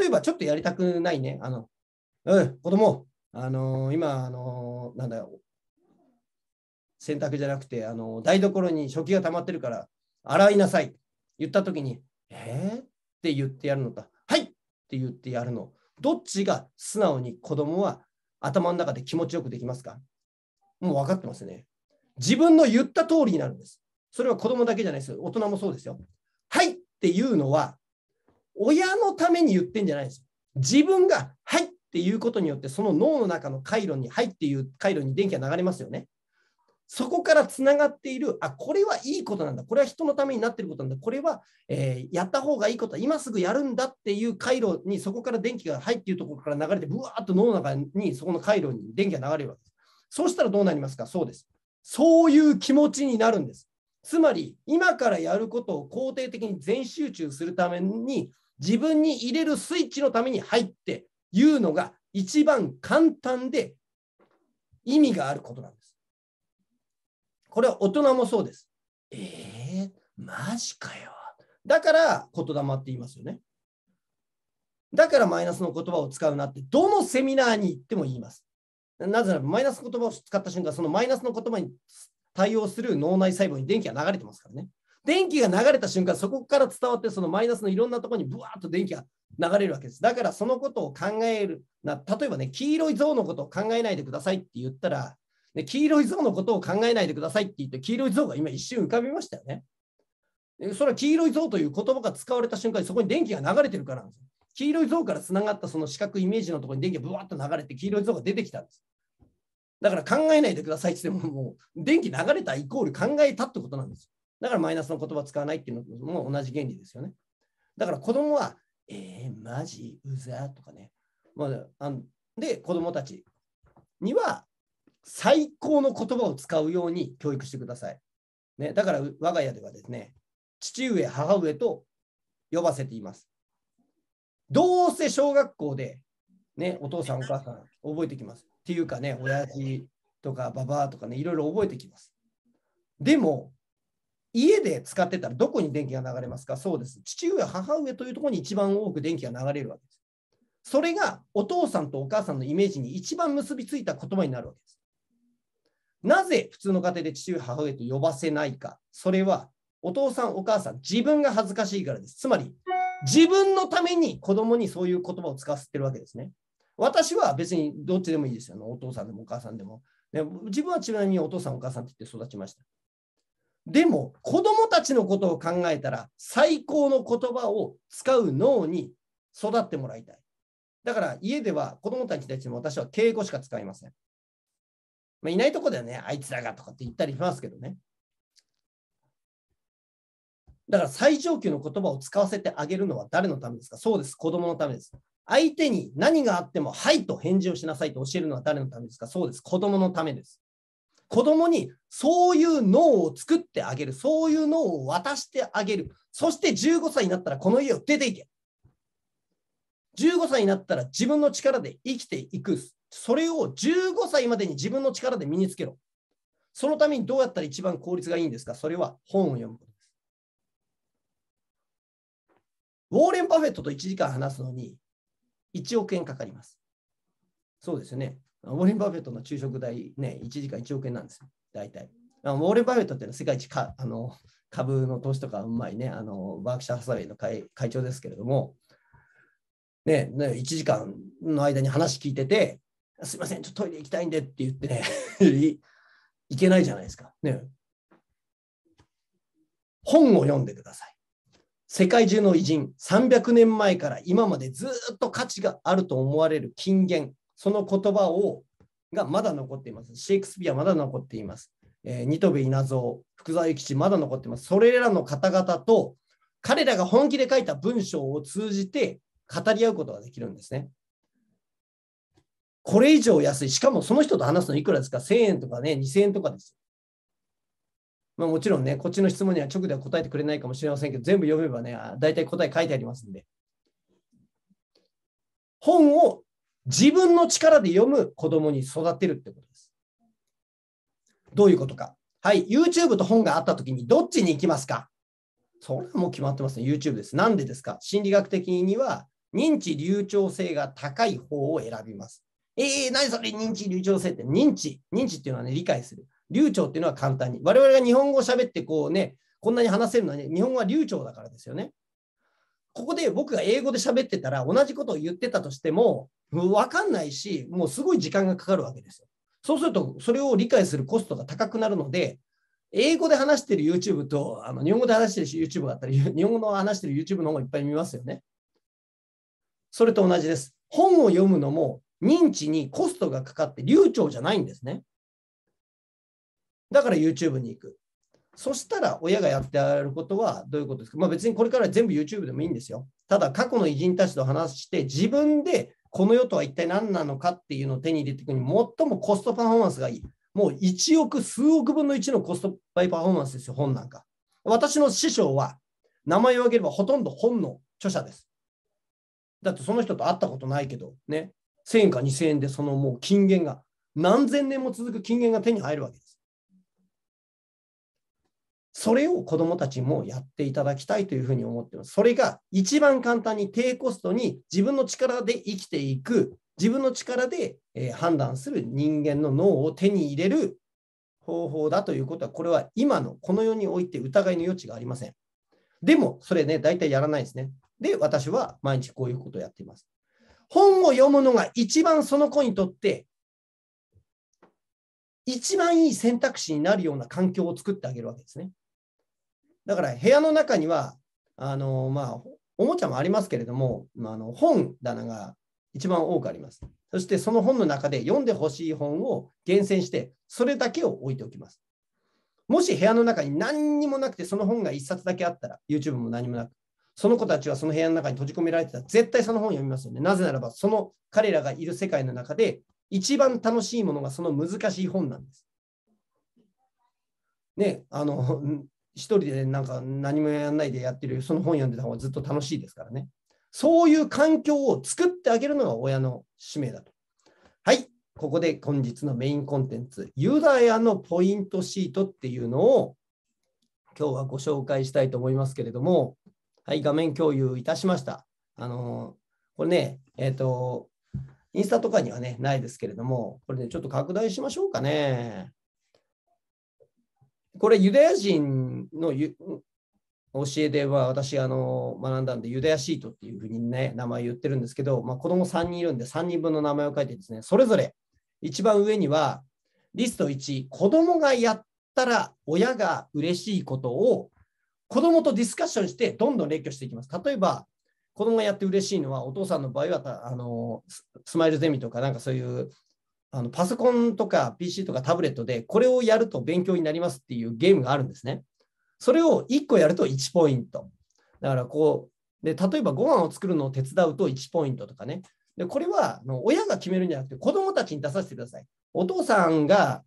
例えばちょっとやりたくないね、あの、うん、子供、あのー、今、あのー、なんだよ、洗濯じゃなくて、あのー、台所に食器が溜まってるから、洗いなさい。言ったときに、えー、って言ってやるのと、はいって言ってやるの。どっちが素直に子供は頭の中で気持ちよくできますかもう分かってますね。自分の言った通りになるんです。それは子供だけじゃないです大人もそうですよ。はいっていうのは、親のために言ってんじゃないです。自分が、はいっていうことによってその脳の中の回路に「入っている回路に電気が流れますよね。そこからつながっている、あ、これはいいことなんだ、これは人のためになっていることなんだ、これは、えー、やった方がいいこと、今すぐやるんだっていう回路に、そこから電気が入っているところから流れて、ぶわーっと脳の中に、そこの回路に電気が流れるわけです。そうしたらどうなりますかそうです。そういう気持ちになるんです。つまり、今からやることを肯定的に全集中するために、自分に入れるスイッチのために入って、いうのが一番簡単で意味があることなんです。これは大人もそうです。えー、マジかよ。だから言霊って言いますよね。だからマイナスの言葉を使うなって、どのセミナーに行っても言います。なぜなら、マイナス言葉を使った瞬間、そのマイナスの言葉に対応する脳内細胞に電気が流れてますからね。電気が流れた瞬間、そこから伝わって、そのマイナスのいろんなところにブワーッと電気が流れるわけです。だからそのことを考えるな、例えばね、黄色い像のことを考えないでくださいって言ったら、ね、黄色い像のことを考えないでくださいって言って、黄色い像が今一瞬浮かびましたよね。それは黄色い像という言葉が使われた瞬間にそこに電気が流れてるからなんです。黄色い像からつながったその四角イメージのところに電気がブワッと流れて黄色い像が出てきたんです。だから考えないでくださいって言っても、もう電気流れたイコール考えたってことなんです。よ。だからマイナスの言葉使わないっていうのも同じ原理ですよね。だから子供は、えー、マジうざとかね。まあ、あので、子供たちには最高の言葉を使うように教育してください。ね、だから我が家ではですね、父上、母上と呼ばせています。どうせ小学校で、ね、お父さん、お母さん覚えてきます。っていうかね、親父とかババアとかね、いろいろ覚えてきます。でも、家で使ってたらどこに電気が流れますかそうです。父上、母上というところに一番多く電気が流れるわけです。それがお父さんとお母さんのイメージに一番結びついた言葉になるわけです。なぜ普通の家庭で父上、母上と呼ばせないか。それはお父さん、お母さん、自分が恥ずかしいからです。つまり、自分のために子供にそういう言葉を使わせてるわけですね。私は別にどっちでもいいですよ、ね。お父さんでもお母さんでも。ね、自分はちなみにお父さん、お母さんって言って育ちました。でも子どもたちのことを考えたら最高の言葉を使う脳に育ってもらいたい。だから家では子どもたちたちも私は敬語しか使いません。まあ、いないとこではね、あいつらがとかって言ったりしますけどね。だから最上級の言葉を使わせてあげるのは誰のためですかそうです、子供のためです。相手に何があっても、はいと返事をしなさいと教えるのは誰のためですかそうです、子供のためです。子供にそういう脳を作ってあげる、そういう脳を渡してあげる、そして15歳になったらこの家を出ていけ。15歳になったら自分の力で生きていく。それを15歳までに自分の力で身につけろ。そのためにどうやったら一番効率がいいんですかそれは本を読むことです。ウォーレン・パフェットと1時間話すのに1億円かかります。そうですよね。ウォーレン・バフェットの昼食代、ね、1時間1億円なんですよ、大体。ウォーレン・バフェットってのは世界一かあの株の投資とかうまいね、あのバークシャー・ハサウェイの会会長ですけれども、ねね、1時間の間に話聞いてて、すいません、ちょっとトイレ行きたいんでって言ってね、いけないじゃないですか。ね、本を読んでください。世界中の偉人、300年前から今までずっと価値があると思われる金言、その言葉をがまだ残っています。シェイクスピアまだ残っています。えー、ニトベ稲造、福沢諭吉まだ残っています。それらの方々と彼らが本気で書いた文章を通じて語り合うことができるんですね。これ以上安い。しかもその人と話すのいくらですか ?1000 円とかね、2000円とかです。まあ、もちろんね、こっちの質問には直では答えてくれないかもしれませんけど、全部読めばね、大体答え書いてありますんで。本を自分の力で読む子供に育てるってことです。どういうことか。はい、YouTube と本があったときにどっちに行きますかそれはもう決まってますね。YouTube です。なんでですか心理学的には認知流暢性が高い方を選びます。えー、何それ認知流暢性って認知。認知っていうのはね、理解する。流暢っていうのは簡単に。我々が日本語を喋ってこうね、こんなに話せるのはね、日本語は流暢だからですよね。ここで僕が英語で喋ってたら同じことを言ってたとしても分かんないしもうすごい時間がかかるわけですよ。そうするとそれを理解するコストが高くなるので英語で話してる YouTube とあの日本語で話してる YouTube があったり 日本語の話してる YouTube の方がいっぱい見ますよね。それと同じです。本を読むのも認知にコストがかかって流暢じゃないんですね。だから YouTube に行く。そしたら親がやってあることはどういうことですか、まあ、別にこれから全部 YouTube でもいいんですよ。ただ過去の偉人たちと話して自分でこの世とは一体何なのかっていうのを手に入れていくに最もコストパフォーマンスがいい。もう1億数億分の1のコストバイパフォーマンスですよ、本なんか。私の師匠は名前を挙げればほとんど本の著者です。だってその人と会ったことないけど、ね、1000円か2000円でそのもう金言が何千年も続く金言が手に入るわけです。それを子どもたちもやっていただきたいというふうに思っています。それが一番簡単に低コストに自分の力で生きていく、自分の力で、え判断する人間の脳を手に入れる方法だということは、これは今のこの世において疑いの余地がありません。でも、それね、大体やらないですね。で、私は毎日こういうことをやっています。本を読むのが一番その子にとって一番いい選択肢になるような環境を作ってあげるわけですね。だから部屋の中には、あのまあ、おもちゃもありますけれども、まあ、あの本棚が一番多くあります。そしてその本の中で読んでほしい本を厳選して、それだけを置いておきます。もし部屋の中に何にもなくて、その本が1冊だけあったら、YouTube も何もなく、その子たちはその部屋の中に閉じ込められてたら、絶対その本を読みますよね。なぜならば、その彼らがいる世界の中で、一番楽しいものがその難しい本なんです。ね、あの一人でなんか何もやんないでやってるその本読んでた方がずっと楽しいですからね。そういう環境を作ってあげるのが親の使命だと。はい、ここで本日のメインコンテンツ、ユダヤのポイントシートっていうのを今日はご紹介したいと思いますけれども、はい、画面共有いたしました。あのこれね、えっ、ー、と、インスタとかにはね、ないですけれども、これね、ちょっと拡大しましょうかね。これユダヤ人の教えでは私あの学んだんでユダヤシートっていうふうにね名前言ってるんですけど、まあ、子供3人いるんで3人分の名前を書いてですねそれぞれ一番上にはリスト1子供がやったら親が嬉しいことを子供とディスカッションしてどんどん列挙していきます例えば子供がやって嬉しいのはお父さんの場合はあのスマイルゼミとかなんかそういうあのパソコンとか PC とかタブレットでこれをやると勉強になりますっていうゲームがあるんですね。それを1個やると1ポイント。だからこう、で例えばご飯を作るのを手伝うと1ポイントとかね。でこれは親が決めるんじゃなくて子どもたちに出させてください。お父さんが、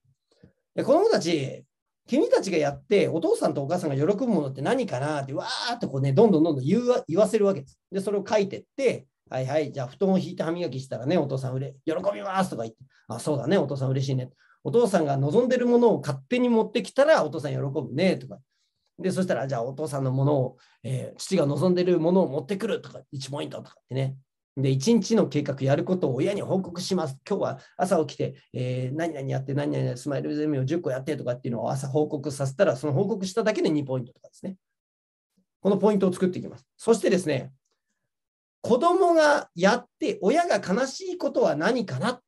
子どもたち、君たちがやってお父さんとお母さんが喜ぶものって何かなってわーっとこうね、どんどんどんどん言わせるわけです。で、それを書いてって、はいはい、じゃあ布団を引いて歯磨きしたらね、お父さんうれ、喜びますとか言って、あ、そうだね、お父さん嬉しいね。お父さんが望んでるものを勝手に持ってきたら、お父さん喜ぶねとか。で、そしたら、じゃあお父さんのものを、えー、父が望んでるものを持ってくるとか、1ポイントとかってね。で、1日の計画やることを親に報告します。今日は朝起きて、えー、何々やって、何々スマイルゼミを10個やってとかっていうのを朝報告させたら、その報告しただけで2ポイントとかですね。このポイントを作っていきます。そしてですね、子供がやって親が悲しいことは何かなっ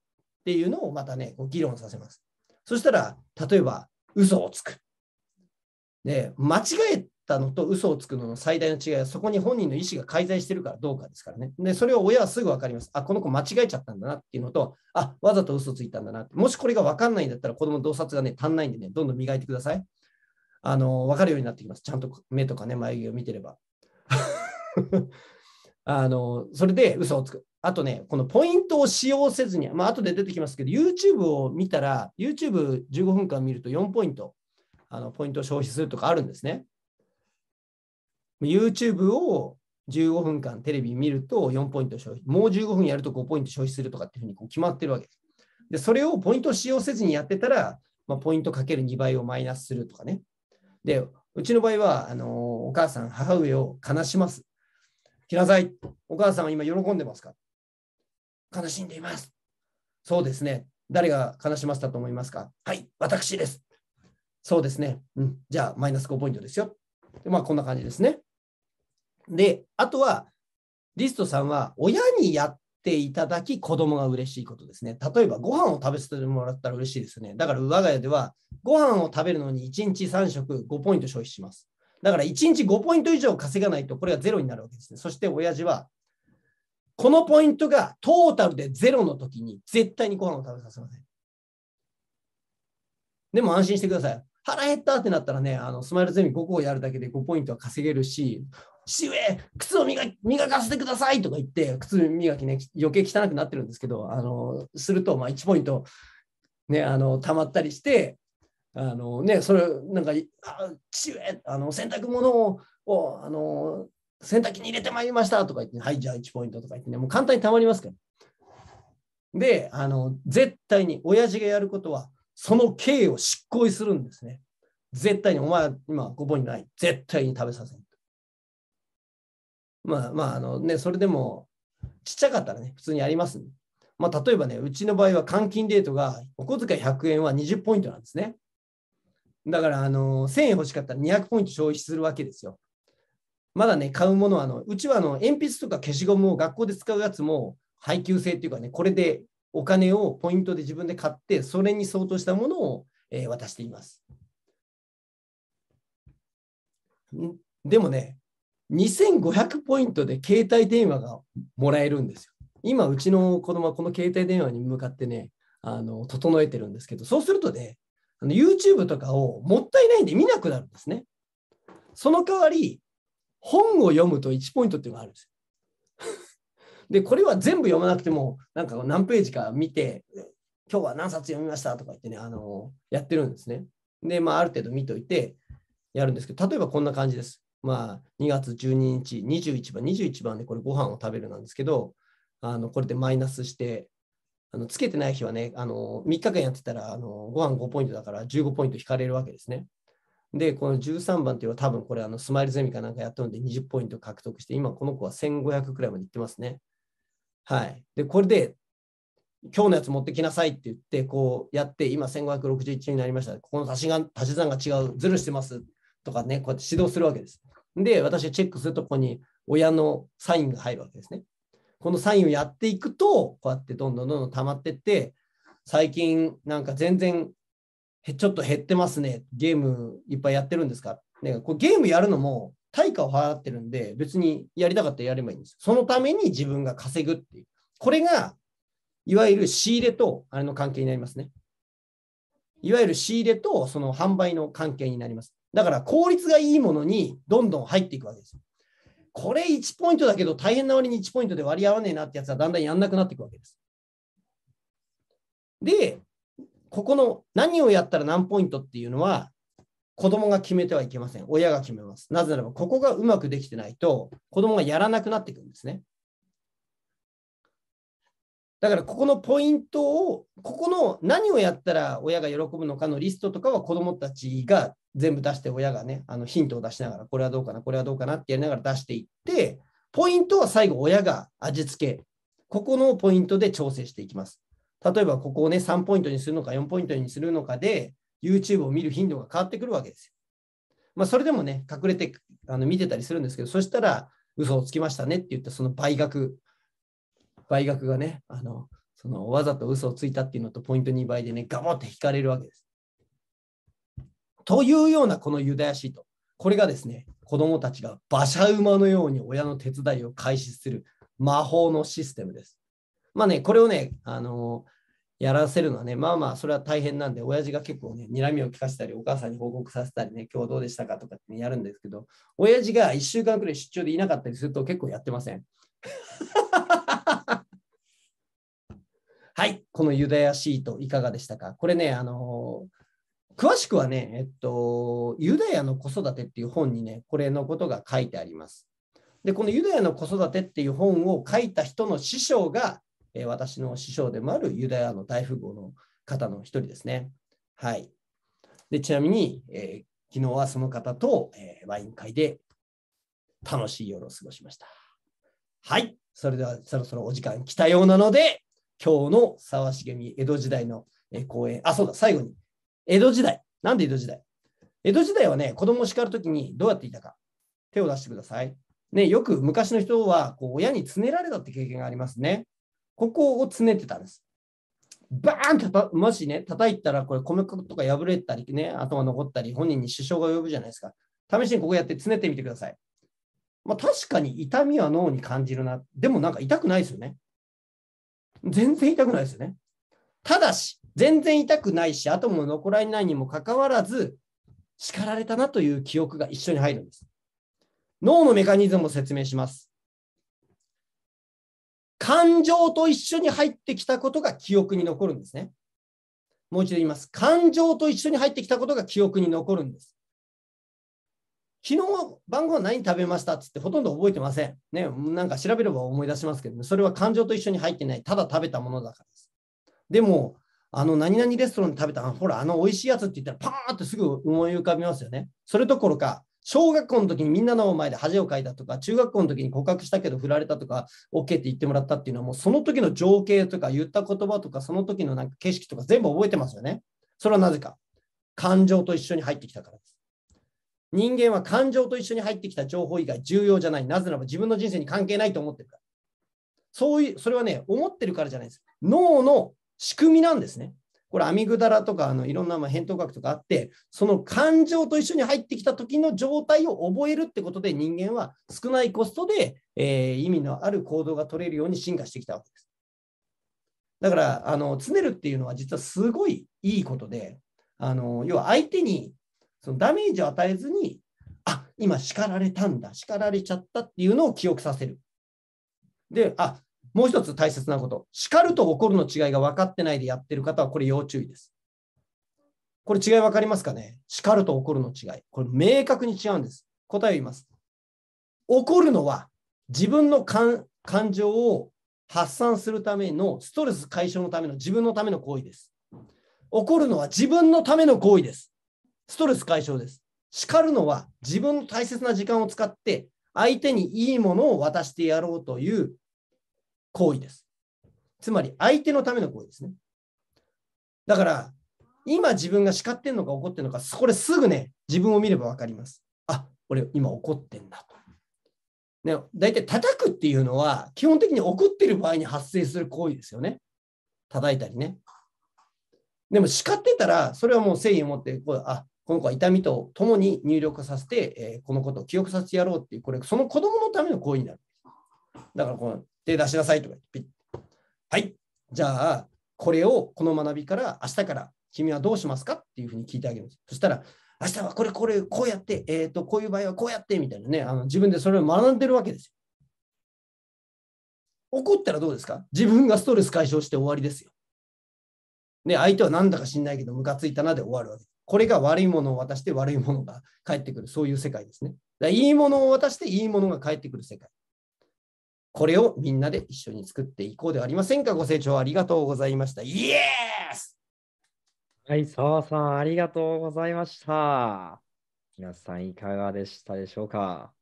ていうのをまたね、こう議論させます。そしたら、例えば、嘘をつく。で、間違えたのと嘘をつくのの最大の違いは、そこに本人の意思が介在してるかどうかですからね。で、それを親はすぐ分かります。あ、この子間違えちゃったんだなっていうのと、あ、わざと嘘ついたんだなもしこれが分かんないんだったら、子供洞察がね、足んないんでね、どんどん磨いてください。あの、分かるようになってきます。ちゃんと目とかね、眉毛を見てれば。あの、それで嘘をつく。あとね、このポイントを使用せずに、まあ後で出てきますけど、YouTube を見たら、YouTube15 分間見ると4ポイント、あのポイントを消費するとかあるんですね。YouTube を15分間テレビ見ると4ポイント消費、もう15分やると5ポイント消費するとかっていうふうにこう決まってるわけです。で、それをポイントを使用せずにやってたら、まあ、ポイントかける2倍をマイナスするとかね。で、うちの場合は、あのお母さん、母上を悲します。来なさい。お母さんは今喜んでますか悲しんでいます。そうですね。誰が悲しませたと思いますかはい、私です。そうですね。うん。じゃあ、マイナス5ポイントですよ。でまあ、こんな感じですね。で、あとは、リストさんは、親にやっていただき、子供が嬉しいことですね。例えば、ご飯を食べさせてもらったら嬉しいですね。だから、我が家では、ご飯を食べるのに1日3食5ポイント消費します。だから1日5ポイント以上稼がないと、これはゼロになるわけですね。そして親父は、このポイントがトータルでゼロの時に絶対にご飯を食べさせません。でも安心してください。腹減ったってなったらね、あのスマイルゼミ5個やるだけで5ポイントは稼げるし、父上、靴を磨磨かせてくださいとか言って、靴磨きね、余計汚くなってるんですけど、あのすると、まあ、1ポイント、ね、あの溜まったりして、あのね、それ、なんか、あ父上、あの洗濯物ををあの洗濯機に入れてまいりましたとか言って、はい、じゃあ1ポイントとか言ってね、もう簡単にたまりますから。で、あの絶対に親父がやることは、その刑を執行するんですね。絶対に、お前、今ごぼうにない。絶対に食べさせん。まあまあ、あのね、それでも、ちっちゃかったらね、普通にあります、ね、まあ、例えばね、うちの場合は換金デートが、お小遣い100円は20ポイントなんですね。だから、あの、1000円欲しかったら200ポイント消費するわけですよ。まだね、買うものは、あの、うちはあの、鉛筆とか消しゴムを学校で使うやつも、配給制っていうかね、これでお金をポイントで自分で買って、それに相当したものを、えー、渡しています。でもね、2500ポイントで携帯電話がもらえるんですよ。今、うちの子供はこの携帯電話に向かってね、あの整えてるんですけど、そうするとね、あの YouTube とかをもったいないんで見なくなるんですね。その代わり、本を読むと1ポイントっていうのがあるんですよ。で、これは全部読まなくても、なんか何ページか見て、今日は何冊読みましたとか言ってね、あのやってるんですね。で、まあ、ある程度見といてやるんですけど、例えばこんな感じです。まあ、2月12日、21番、21番でこれご飯を食べるなんですけど、あのこれでマイナスして、あのつけてない日はね、あの3日間やってたらあのご飯5ポイントだから15ポイント引かれるわけですね。で、この13番というのは多分これあのスマイルゼミかなんかやったので20ポイント獲得して、今この子は1500くらいまでいってますね。はい。で、これで今日のやつ持ってきなさいって言って、こうやって、今1561になりました。ここの足しが足し算が違う、ずるしてますとかね、こうやって指導するわけです。で、私はチェックするとこに親のサインが入るわけですね。このサインをやっていくと、こうやってどんどんどんどん溜まってって、最近なんか全然ちょっと減ってますね。ゲームいっぱいやってるんですか、かこうゲームやるのも対価を払ってるんで、別にやりたかったらやればいいんです。そのために自分が稼ぐっていう。これが、いわゆる仕入れとあれの関係になりますね。いわゆる仕入れとその販売の関係になります。だから効率がいいものにどんどん入っていくわけです。これ1ポイントだけど大変な割に1ポイントで割り合わねえなってやつはだんだんやんなくなっていくわけです。で、ここの何をやったら何ポイントっていうのは子供が決めてはいけません。親が決めます。なぜならばここがうまくできてないと子供がやらなくなっていくんですね。だからここのポイントを、ここの何をやったら親が喜ぶのかのリストとかは子どもたちが全部出して親がね、あのヒントを出しながら、これはどうかな、これはどうかなってやりながら出していって、ポイントは最後親が味付け、ここのポイントで調整していきます。例えばここをね、3ポイントにするのか4ポイントにするのかで、YouTube を見る頻度が変わってくるわけですよ。まあ、それでもね、隠れてあの見てたりするんですけど、そしたら、嘘をつきましたねって言って、その倍額倍額がね、あの、そのわざと嘘をついたっていうのとポイント2倍でね、ガモって引かれるわけです。というようなこのユダヤシート。これがですね、子供たちが馬車馬のように親の手伝いを開始する魔法のシステムです。まあね、これをね、あのやらせるのはね、まあまあ、それは大変なんで、親父が結構ね、睨みを聞かせたり、お母さんに報告させたりね、今日どうでしたかとかって、ね、やるんですけど、親父が1週間くらい出張でいなかったりすると結構やってません。はい、このユダヤシートいかがでしたかこれね、あの詳しくはね、えっと、ユダヤの子育てっていう本にね、これのことが書いてあります。で、このユダヤの子育てっていう本を書いた人の師匠が、え私の師匠でもあるユダヤの大富豪の方の一人ですね。はい。で、ちなみに、えー、昨日はその方と、えー、ワイン会で楽しい夜を過ごしました。はい。それではそろそろお時間来たようなので、今日の沢重み江戸時代の公演、あ、そうだ、最後に。江戸時代。なんで江戸時代江戸時代はね、子供を叱るときにどうやっていたか。手を出してください。ね、よく昔の人はこう親につねられたって経験がありますね。ここをつねてたんです。バーンってもしね、叩いたら、これ、米粉とか破れたりね、頭残ったり、本人に支障が及ぶじゃないですか。試しにここやって、つねてみてください。まあ、確かに痛みは脳に感じるな。でもなんか痛くないですよね。全然痛くないですよね。ただし、全然痛くないし、後も残られないにもかかわらず、叱られたなという記憶が一緒に入るんです。脳のメカニズムを説明します。感情と一緒に入ってきたことが記憶に残るんですね。もう一度言います。感情と一緒に入ってきたことが記憶に残るんです。昨日晩ご飯何食べましたっつってほとんど覚えてません。ね、なんか調べれば思い出しますけど、ね、それは感情と一緒に入ってない、ただ食べたものだからです。でも、あの何々レストランで食べた、ほら、あの美味しいやつって言ったら、パーンってすぐ思い浮かびますよね。それどころか、小学校の時にみんなの前で恥をかいたとか、中学校の時に告白したけど振られたとか、OK って言ってもらったっていうのは、もうその時の情景とか、言った言葉とか、その時のなんか景色とか全部覚えてますよね。それはなぜか。感情と一緒に入ってきたからです。人間は感情と一緒に入ってきた情報以外重要じゃない。なぜならば自分の人生に関係ないと思ってるから。そういう、それはね、思ってるからじゃないです。脳の仕組みなんですね。これ、アミグダラとか、あのいろんなま扁桃核とかあって、その感情と一緒に入ってきた時の状態を覚えるってことで、人間は少ないコストで、えー、意味のある行動が取れるように進化してきたわけです。だから、あの詰るっていうのは実はすごいいいことで、あの要は相手にそのダメージを与えずに、あ今叱られたんだ、叱られちゃったっていうのを記憶させる。で、あもう一つ大切なこと、叱ると怒るの違いが分かってないでやってる方は、これ要注意です。これ違い分かりますかね叱ると怒るの違い。これ明確に違うんです。答えを言います。怒るのは自分の感情を発散するためのストレス解消のための自分のための行為です。怒るのは自分のための行為です。ストレス解消です。叱るのは自分の大切な時間を使って相手にいいものを渡してやろうという行為です。つまり相手のための行為ですね。だから今自分が叱ってんのか怒ってんのか、これすぐね、自分を見れば分かります。あ、俺今怒ってんだと。ね、大体叩くっていうのは基本的に怒ってる場合に発生する行為ですよね。叩いたりね。でも叱ってたら、それはもう誠意を持ってこう、あ、この子は痛みとともに入力させて、えー、このことを記憶させてやろうっていう、これ、その子供のための行為になる。だからこの、手出しなさいとか言って、ピッ。はい、じゃあ、これを、この学びから、明日から君はどうしますかっていうふうに聞いてあげるんです。そしたら、明日はこれ、これ、こうやって、えっ、ー、と、こういう場合はこうやって、みたいなね、あの自分でそれを学んでるわけですよ。怒ったらどうですか自分がストレス解消して終わりですよ。ね、相手はなんだか知んないけど、ムカついたなで終わるわけです。これが悪いものを渡して悪いものが返ってくる、そういう世界ですね。だいいものを渡していいものが返ってくる世界。これをみんなで一緒に作っていこうではありませんか。ご清聴ありがとうございました。イエースはい、澤さん、ありがとうございました。皆さん、いかがでしたでしょうか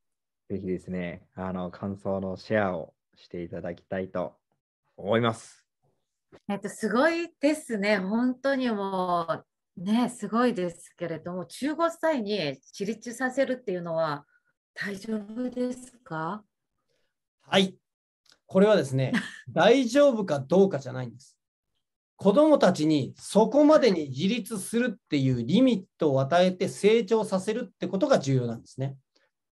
ぜひですね、あの、感想のシェアをしていただきたいと思います。えっと、すごいですね。本当にもう、ねすごいですけれども15歳に自立させるっていうのは大丈夫ですかはいこれはですね 大丈夫かどうかじゃないんです子どもたちにそこまでに自立するっていうリミットを与えて成長させるってことが重要なんですね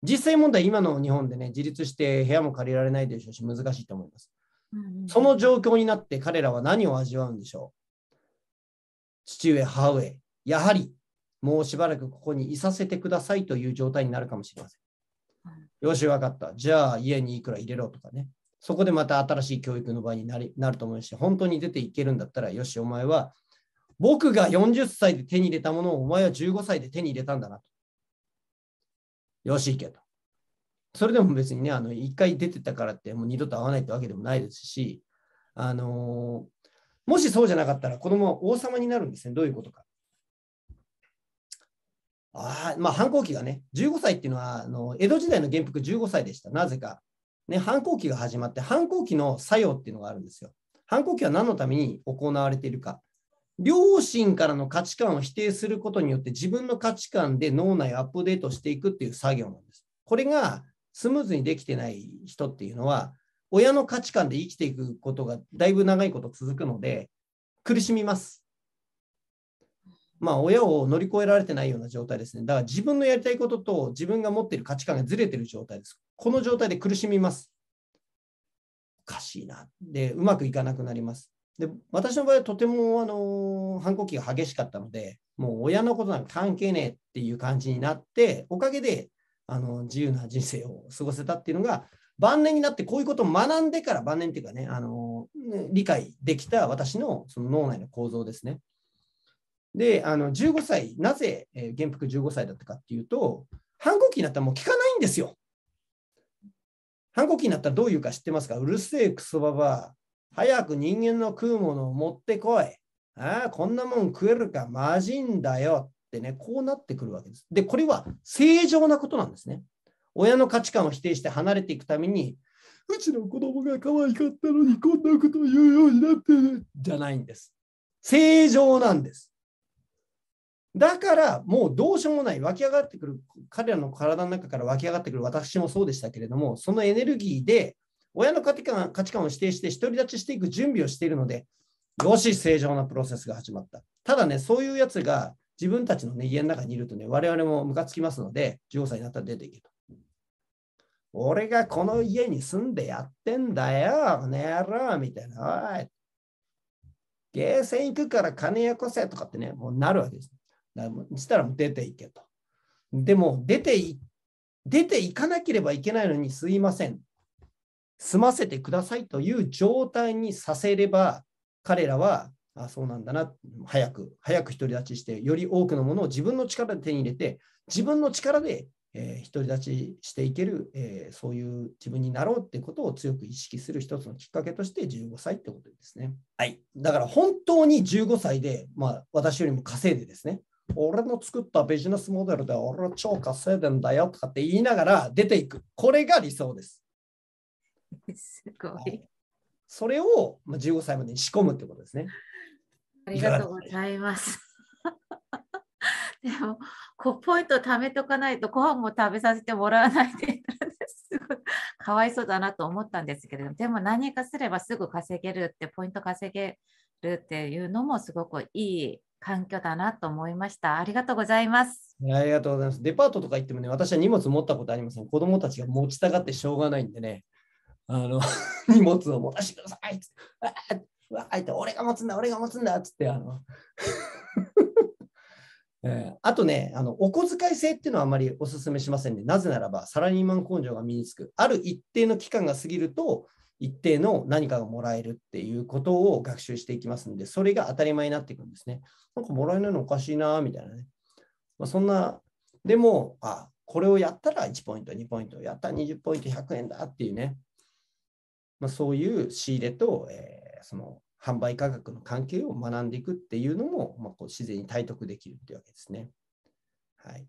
実際問題今の日本でね自立して部屋も借りられないでしょうし難しいと思います、その状況になって彼らは何を味わうんでしょう父上、母上、やはりもうしばらくここにいさせてくださいという状態になるかもしれません。よし、分かった。じゃあ家にいくら入れろとかね。そこでまた新しい教育の場になりなると思うし、本当に出ていけるんだったら、よし、お前は僕が40歳で手に入れたものをお前は15歳で手に入れたんだなと。よし、行けと。それでも別にね、あの一回出てたからってもう二度と会わないってわけでもないですし、あのもしそうじゃなかったら子供は王様になるんですね。どういうことか。あまあ、反抗期がね、15歳っていうのはあの江戸時代の元服15歳でした。なぜか。ね、反抗期が始まって、反抗期の作用っていうのがあるんですよ。反抗期は何のために行われているか。両親からの価値観を否定することによって自分の価値観で脳内をアップデートしていくっていう作業なんです。これがスムーズにできてない人っていうのは親の価値観で生きていくことがだいぶ長いこと続くので、苦しみます。まあ、親を乗り越えられてないような状態ですね。だから自分のやりたいことと自分が持っている価値観がずれてる状態です。この状態で苦しみます。おかしいな。で、うまくいかなくなります。で、私の場合はとても、あの反抗期が激しかったので、もう親のことなんか関係ねえっていう感じになって、おかげで、あの自由な人生を過ごせたっていうのが、晩年になってこういうことを学んでから晩年っていうかね、あの理解できた私のその脳内の構造ですね。で、あの15歳、なぜ、え元服15歳だったかっていうと、反抗期になったらもう聞かないんですよ。反抗期になったらどういうか知ってますかうるせえクソババア。早く人間の食うものを持ってこい。ああ、こんなもん食えるか、まじんだよってね、こうなってくるわけです。で、これは正常なことなんですね。親の価値観を否定して離れていくために、うちの子供が可愛かったのにこんなこと言うようになってるじゃないんです。正常なんです。だからもうどうしようもない湧き上がってくる彼らの体の中から湧き上がってくる私もそうでしたけれどもそのエネルギーで親の価値観価値観を指定して独り立ちしていく準備をしているのでよし正常なプロセスが始まったただねそういうやつが自分たちの、ね、家の中にいるとね我々もムカつきますので15歳になったら出ていけと俺がこの家に住んでやってんだよ、この野郎みたいな。おいゲーセン行くから金やこせとかってね、もうなるわけです。だしたらもう出て行けと。でも出てい、出て行かなければいけないのにすいません。済ませてくださいという状態にさせれば、彼らは、あそうなんだな、早く、早く独り立ちして、より多くのものを自分の力で手に入れて、自分の力でえー、独り立ちしていける、えー、そういう自分になろうってことを強く意識する一つのきっかけとして15歳ってことですね。はい。だから本当に15歳で、まあ、私よりも稼いでですね、俺の作ったビジネスモデルで俺は超稼いでんだよとかって言いながら出ていく。これが理想です。すごい。それを、まあ、15歳までに仕込むってことですね。ありがとうございます。でも5ポイント貯めとかないとご飯も食べさせてもらわないですごいかわいそうだなと思ったんですけれどもでも何かすればすぐ稼げるってポイント稼げるっていうのもすごくいい環境だなと思いました。ありがとうございます。ありがとうございます。デパートとか行ってもね、私は荷物持ったことありません。子供たちが持ちたがってしょうがないんでね、あの 荷物を持たせてくださいっつって、わあ、わあ、俺が持つんだ、俺が持つんだっつって、あのえあとねあの、お小遣い制っていうのはあまりお勧めしませんね。なぜならば、サラリーマン根性が身につく。ある一定の期間が過ぎると、一定の何かがもらえるっていうことを学習していきますので、それが当たり前になっていくんですね。なんかもらえないのおかしいな、みたいなね。まあ、そんな、でも、あ、これをやったら1ポイント、2ポイント、やったら20ポイント、100円だっていうね、まあ、そういう仕入れと、えー、その販売価格の関係を学んでいくっていうのも、まあ、こう自然に体得できるっていうわけですね。はい、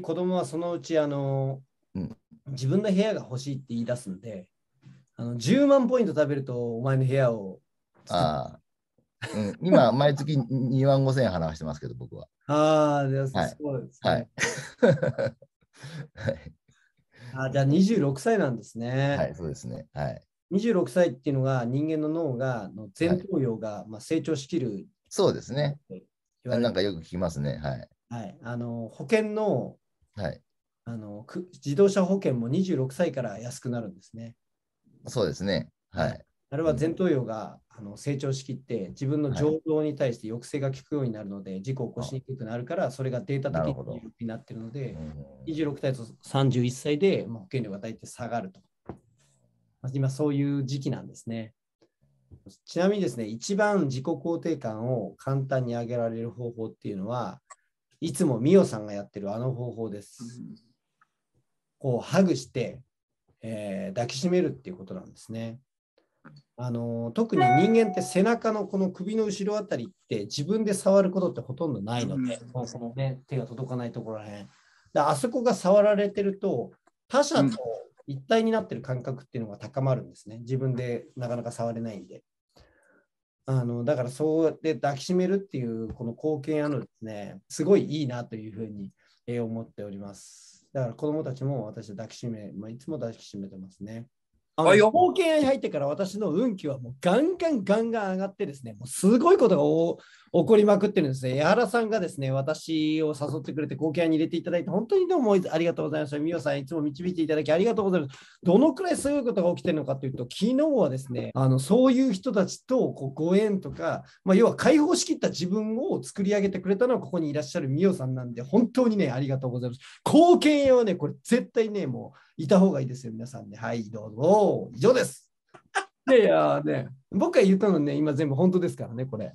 子供はそのうちあの、うん、自分の部屋が欲しいって言い出すんであの10万ポイント食べるとお前の部屋をあ、うん、今毎月2万5千円払わしてますけど僕は。ああそうすごいですね。はい、は いはい、あじゃあ26歳なんですね。はいそうですね。はい26歳っていうのが人間の脳がの前頭葉が、まあ、成長しきるそうですね。なんかよく聞きますね。はい。はい、あの保険の,、はい、あの自動車保険も26歳から安くなるんですね。そうですね。はい。あれは前頭葉が、あの成長しきって自分の情報に対して抑制が効くようになるので、事故を起こしにくくなるからそれがデータ的になってるので、う26歳と31歳で、まあ、保険料が大体下がると。今そういう時期なんですね。ちなみにですね、一番自己肯定感を簡単に上げられる方法っていうのは、いつもミオさんがやってるあの方法です。こうハグして、えー、抱きしめるっていうことなんですね。あの特に人間って背中のこの首の後ろあたりって自分で触ることってほとんどないので、うん、そのね、手が届かないところらへん。あそこが触られてると他者と一体になってる感覚っていうのが高まるんですね。自分でなかなか触れないんで。あのだからそうやって抱きしめるっていうこの貢献あのですね、すごいいいなというふうに思っております。だから子供たちも私抱きしめ、まあ、いつも抱きしめてますね。あの予報に入ってから私の運気はもうガンガンガンガン上がってですね、もうすごいことが怒りまくってるんですね。矢原さんがですね、私を誘ってくれて、後見に入れていただいて、本当にどうもありがとうございました。みおさん、いつも導いていただきありがとうございます。どのくらいそういうことが起きてるのかというと、昨日はですね、あのそういう人たちとこうご縁とか、まあ、要は解放しきった自分を作り上げてくれたのは、ここにいらっしゃるみおさんなんで、本当にね、ありがとうございます。後見はね、これ絶対ね、もういた方がいいですよ、皆さんね。はい、どうぞ。以上です。いやいやね、僕が言ったのね、今全部本当ですからね、これ。